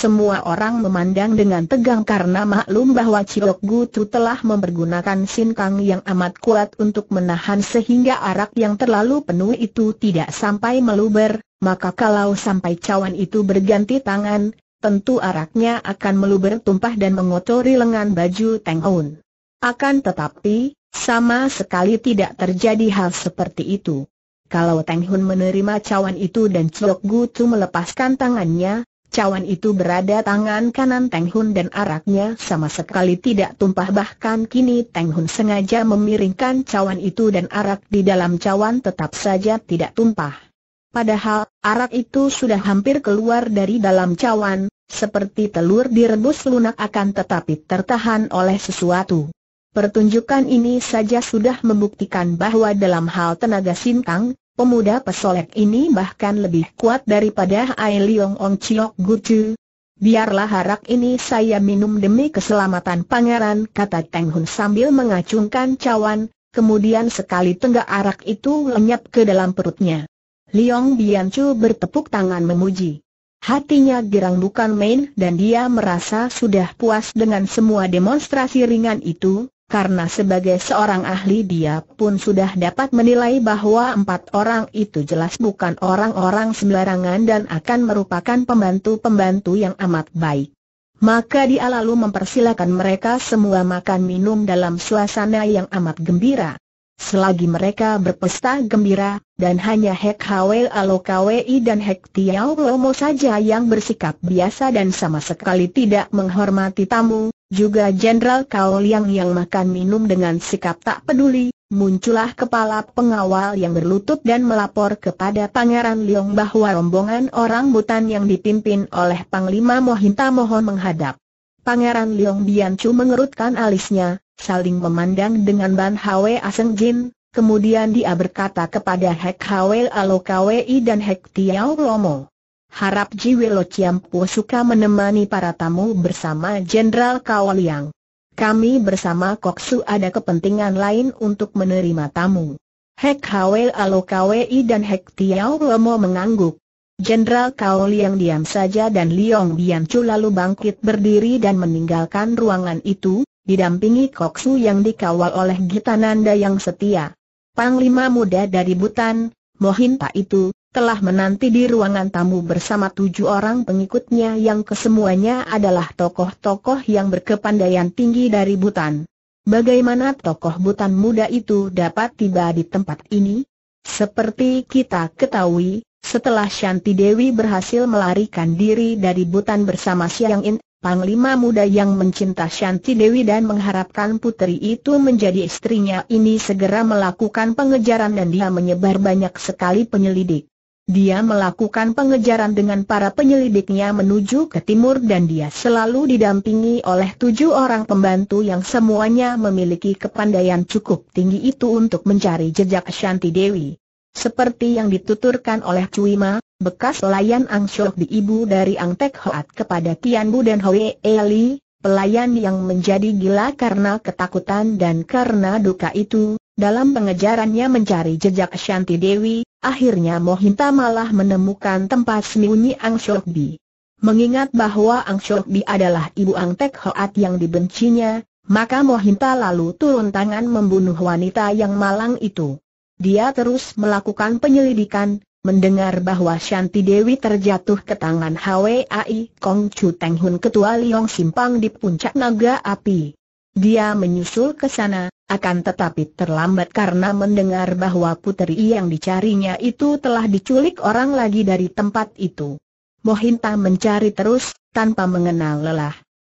Semua orang memandang dengan tegang karena maklum bahwa Ciok Gutu telah mempergunakan sinkang yang amat kuat untuk menahan sehingga arak yang terlalu penuh itu tidak sampai meluber, maka kalau sampai cawan itu berganti tangan, tentu araknya akan meluber tumpah dan mengotori lengan baju Teng Aun. Akan tetapi, sama sekali tidak terjadi hal seperti itu. Kalau Teng Hun menerima cawan itu dan Ciok Gutu melepaskan tangannya, Cawan itu berada tangan kanan Teng Hun dan araknya sama sekali tidak tumpah bahkan kini Teng Hun sengaja memiringkan cawan itu dan arak di dalam cawan tetap saja tidak tumpah. Padahal, arak itu sudah hampir keluar dari dalam cawan, seperti telur direbus lunak akan tetapi tertahan oleh sesuatu. Pertunjukan ini saja sudah membuktikan bahwa dalam hal tenaga sintang, Pemuda pesolek ini bahkan lebih kuat daripada Hai Liong Ong Chiok Gucu. Biarlah harak ini saya minum demi keselamatan pangeran kata Teng Hun sambil mengacungkan cawan, kemudian sekali tenggak arak itu lenyap ke dalam perutnya. Bian Biancu bertepuk tangan memuji. Hatinya girang bukan main dan dia merasa sudah puas dengan semua demonstrasi ringan itu, karena sebagai seorang ahli dia pun sudah dapat menilai bahwa empat orang itu jelas bukan orang-orang sembarangan dan akan merupakan pembantu-pembantu yang amat baik. Maka dia lalu mempersilakan mereka semua makan minum dalam suasana yang amat gembira. Selagi mereka berpesta gembira, dan hanya Hek Hwel Alokwei dan Hek Tiao Lomo saja yang bersikap biasa dan sama sekali tidak menghormati tamu, juga Jenderal Kao Liang yang makan minum dengan sikap tak peduli, muncullah kepala pengawal yang berlutut dan melapor kepada Pangeran Liang bahwa rombongan orang butan yang dipimpin oleh Panglima Mohinta mohon menghadap. Pangeran Liang Biancu mengerutkan alisnya, saling memandang dengan Ban Hwe Aseng Jin, kemudian dia berkata kepada Hek Hwe Alo Kwi dan Hek Tiao Romo harap jiwa Po suka menemani para tamu bersama Jenderal Yang. Kami bersama Koksu ada kepentingan lain untuk menerima tamu. Hek Hwe Alo Kwei dan Hek Tiao Lomo mengangguk. Jenderal Liang diam saja dan Liong Biancu lalu bangkit berdiri dan meninggalkan ruangan itu, didampingi Koksu yang dikawal oleh Gitananda yang setia. Panglima muda dari Butan, Mohinta itu, telah menanti di ruangan tamu bersama tujuh orang pengikutnya yang kesemuanya adalah tokoh-tokoh yang berkepandaian tinggi dari Butan. Bagaimana tokoh Butan muda itu dapat tiba di tempat ini? Seperti kita ketahui, setelah Shanti Dewi berhasil melarikan diri dari Butan bersama Siang In, Panglima muda yang mencinta Shanti Dewi dan mengharapkan putri itu menjadi istrinya ini segera melakukan pengejaran dan dia menyebar banyak sekali penyelidik. Dia melakukan pengejaran dengan para penyelidiknya menuju ke timur dan dia selalu didampingi oleh tujuh orang pembantu yang semuanya memiliki kepandaian cukup tinggi itu untuk mencari jejak Shanti Dewi. Seperti yang dituturkan oleh Cui Ma, bekas pelayan Ang Shok di ibu dari Ang Tek Hoat kepada Tian Bu dan Hoi Eli, pelayan yang menjadi gila karena ketakutan dan karena duka itu, dalam pengejarannya mencari jejak Shanti Dewi, akhirnya Mohinta malah menemukan tempat sembunyi Ang Bi. Mengingat bahwa Ang Bi adalah ibu Ang Tek Hoat yang dibencinya, maka Mohinta lalu turun tangan membunuh wanita yang malang itu. Dia terus melakukan penyelidikan, mendengar bahwa Shanti Dewi terjatuh ke tangan HWAI Kong Chu Teng Hun Ketua Liong Simpang di Puncak Naga Api. Dia menyusul ke sana, akan tetapi terlambat karena mendengar bahwa puteri yang dicarinya itu telah diculik orang lagi dari tempat itu. Mohinta mencari terus, tanpa mengenal lelah.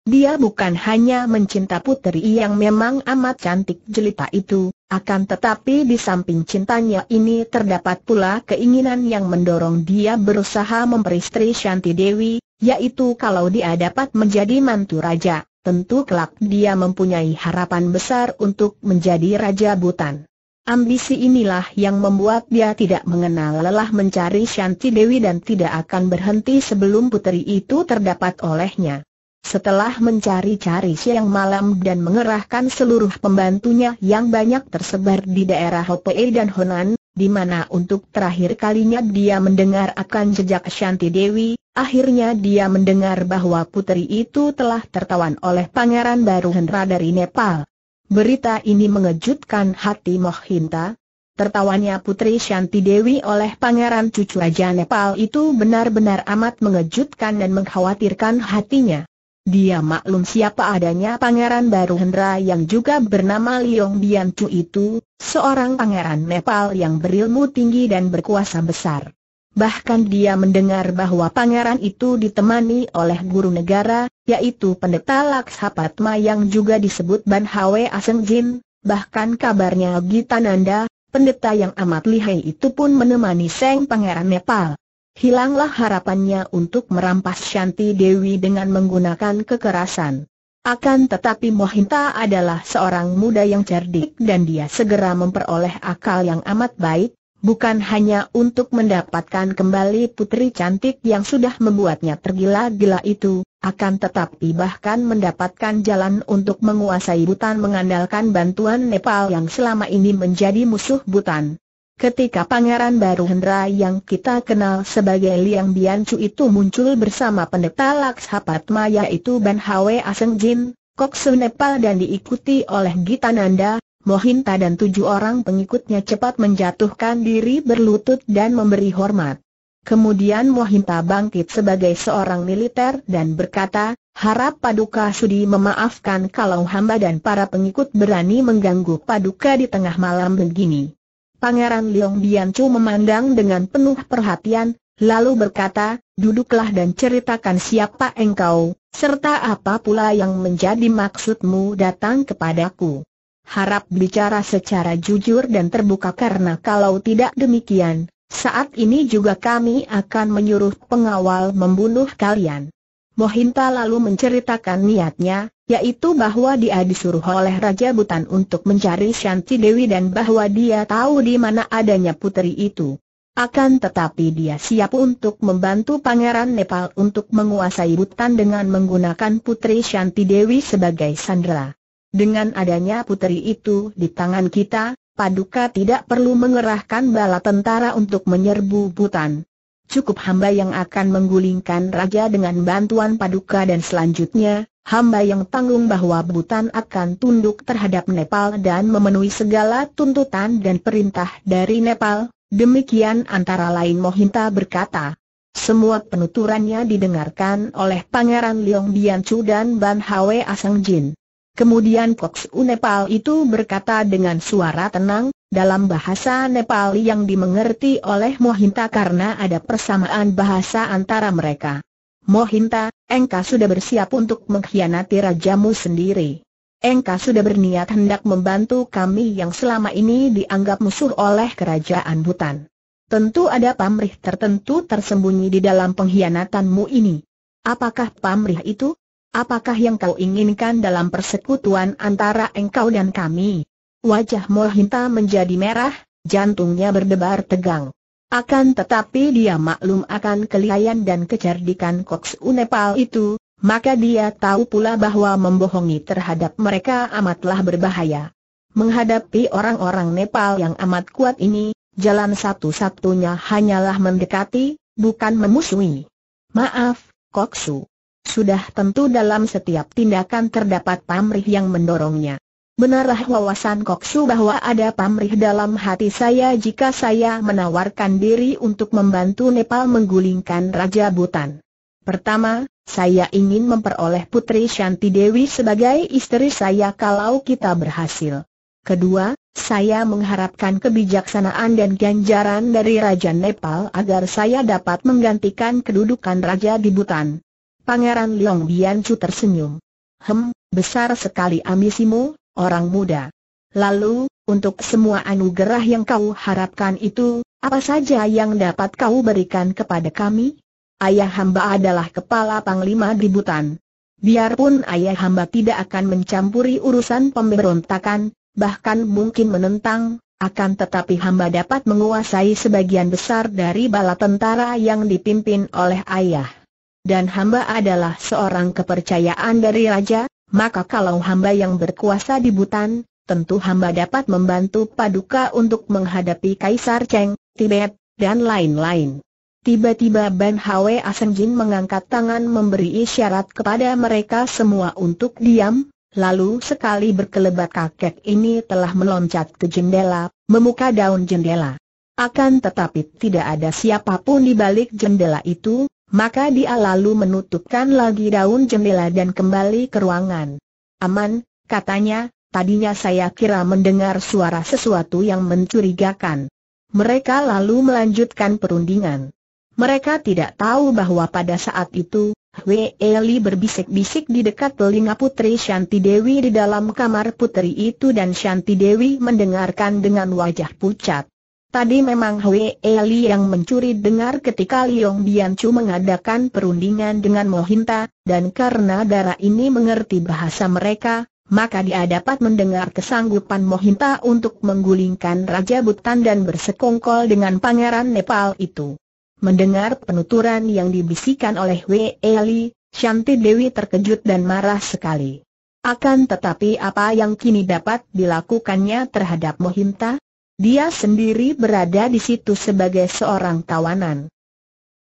Dia bukan hanya mencinta puteri yang memang amat cantik jelita itu, akan tetapi di samping cintanya ini terdapat pula keinginan yang mendorong dia berusaha memperistri Shanti Dewi, yaitu kalau dia dapat menjadi mantu raja tentu kelak dia mempunyai harapan besar untuk menjadi Raja Butan. Ambisi inilah yang membuat dia tidak mengenal lelah mencari Shanti Dewi dan tidak akan berhenti sebelum puteri itu terdapat olehnya. Setelah mencari-cari siang malam dan mengerahkan seluruh pembantunya yang banyak tersebar di daerah Hopei dan Honan, di mana untuk terakhir kalinya dia mendengar akan jejak Shanti Dewi, Akhirnya dia mendengar bahwa putri itu telah tertawan oleh pangeran baru Hendra dari Nepal. Berita ini mengejutkan hati Mohinta. Tertawanya putri Shanti Dewi oleh pangeran cucu Raja Nepal itu benar-benar amat mengejutkan dan mengkhawatirkan hatinya. Dia maklum siapa adanya pangeran baru Hendra yang juga bernama Liong Biancu itu, seorang pangeran Nepal yang berilmu tinggi dan berkuasa besar. Bahkan dia mendengar bahwa pangeran itu ditemani oleh guru negara, yaitu pendeta Laksapatma yang juga disebut Ban Hwe Aseng Jin, bahkan kabarnya Gitananda, pendeta yang amat lihai itu pun menemani Seng Pangeran Nepal. Hilanglah harapannya untuk merampas Shanti Dewi dengan menggunakan kekerasan. Akan tetapi Mohinta adalah seorang muda yang cerdik dan dia segera memperoleh akal yang amat baik, bukan hanya untuk mendapatkan kembali putri cantik yang sudah membuatnya tergila-gila itu, akan tetapi bahkan mendapatkan jalan untuk menguasai Butan mengandalkan bantuan Nepal yang selama ini menjadi musuh Butan. Ketika Pangeran Baru Hendra yang kita kenal sebagai Liang Biancu itu muncul bersama pendeta Laksapatma yaitu Ban Hwe Aseng Jin, Koksu Nepal dan diikuti oleh Gitananda, Mohinta dan tujuh orang pengikutnya cepat menjatuhkan diri berlutut dan memberi hormat. Kemudian Mohinta bangkit sebagai seorang militer dan berkata, harap Paduka Sudi memaafkan kalau hamba dan para pengikut berani mengganggu Paduka di tengah malam begini. Pangeran Liong Biancu memandang dengan penuh perhatian, lalu berkata, duduklah dan ceritakan siapa engkau, serta apa pula yang menjadi maksudmu datang kepadaku harap bicara secara jujur dan terbuka karena kalau tidak demikian, saat ini juga kami akan menyuruh pengawal membunuh kalian. Mohinta lalu menceritakan niatnya, yaitu bahwa dia disuruh oleh Raja Butan untuk mencari Shanti Dewi dan bahwa dia tahu di mana adanya putri itu. Akan tetapi dia siap untuk membantu Pangeran Nepal untuk menguasai Butan dengan menggunakan putri Shanti Dewi sebagai sandera. Dengan adanya putri itu di tangan kita, Paduka tidak perlu mengerahkan bala tentara untuk menyerbu Butan. Cukup hamba yang akan menggulingkan raja dengan bantuan Paduka dan selanjutnya, hamba yang tanggung bahwa Butan akan tunduk terhadap Nepal dan memenuhi segala tuntutan dan perintah dari Nepal, demikian antara lain Mohinta berkata. Semua penuturannya didengarkan oleh Pangeran Liong Biancu dan Ban Hwe Asang Jin. Kemudian Koksu Nepal itu berkata dengan suara tenang, dalam bahasa Nepal yang dimengerti oleh Mohinta karena ada persamaan bahasa antara mereka. Mohinta, engkau sudah bersiap untuk mengkhianati rajamu sendiri. Engkau sudah berniat hendak membantu kami yang selama ini dianggap musuh oleh kerajaan Butan. Tentu ada pamrih tertentu tersembunyi di dalam pengkhianatanmu ini. Apakah pamrih itu? Apakah yang kau inginkan dalam persekutuan antara engkau dan kami? Wajah Mohinta menjadi merah, jantungnya berdebar tegang. Akan tetapi dia maklum akan kelihayan dan kecerdikan Koks Unepal itu, maka dia tahu pula bahwa membohongi terhadap mereka amatlah berbahaya. Menghadapi orang-orang Nepal yang amat kuat ini, jalan satu-satunya hanyalah mendekati, bukan memusuhi. Maaf, Koksu. Sudah tentu dalam setiap tindakan terdapat pamrih yang mendorongnya. Benarlah wawasan Koksu bahwa ada pamrih dalam hati saya jika saya menawarkan diri untuk membantu Nepal menggulingkan Raja Butan. Pertama, saya ingin memperoleh Putri Shanti Dewi sebagai istri saya kalau kita berhasil. Kedua, saya mengharapkan kebijaksanaan dan ganjaran dari Raja Nepal agar saya dapat menggantikan kedudukan Raja di Butan. Pangeran Leong Biancu tersenyum. Hem, besar sekali ambisimu, orang muda. Lalu, untuk semua anugerah yang kau harapkan itu, apa saja yang dapat kau berikan kepada kami? Ayah hamba adalah kepala panglima di Butan. Biarpun ayah hamba tidak akan mencampuri urusan pemberontakan, bahkan mungkin menentang, akan tetapi hamba dapat menguasai sebagian besar dari bala tentara yang dipimpin oleh ayah dan hamba adalah seorang kepercayaan dari raja, maka kalau hamba yang berkuasa di Butan, tentu hamba dapat membantu Paduka untuk menghadapi Kaisar Cheng, Tibet, dan lain-lain. Tiba-tiba Ban Hwe Asenjin mengangkat tangan memberi isyarat kepada mereka semua untuk diam, lalu sekali berkelebat kakek ini telah meloncat ke jendela, memuka daun jendela. Akan tetapi tidak ada siapapun di balik jendela itu, maka dia lalu menutupkan lagi daun jendela dan kembali ke ruangan. Aman, katanya, tadinya saya kira mendengar suara sesuatu yang mencurigakan. Mereka lalu melanjutkan perundingan. Mereka tidak tahu bahwa pada saat itu, Hwe Eli berbisik-bisik di dekat telinga Putri Shanti Dewi di dalam kamar putri itu dan Shanti Dewi mendengarkan dengan wajah pucat. Tadi memang Hwee Li yang mencuri dengar ketika Liong Chu mengadakan perundingan dengan Mohinta, dan karena darah ini mengerti bahasa mereka, maka dia dapat mendengar kesanggupan Mohinta untuk menggulingkan Raja Butan dan bersekongkol dengan pangeran Nepal itu. Mendengar penuturan yang dibisikkan oleh Wei Eli, Shanti Dewi terkejut dan marah sekali. Akan tetapi apa yang kini dapat dilakukannya terhadap Mohinta? Dia sendiri berada di situ sebagai seorang tawanan.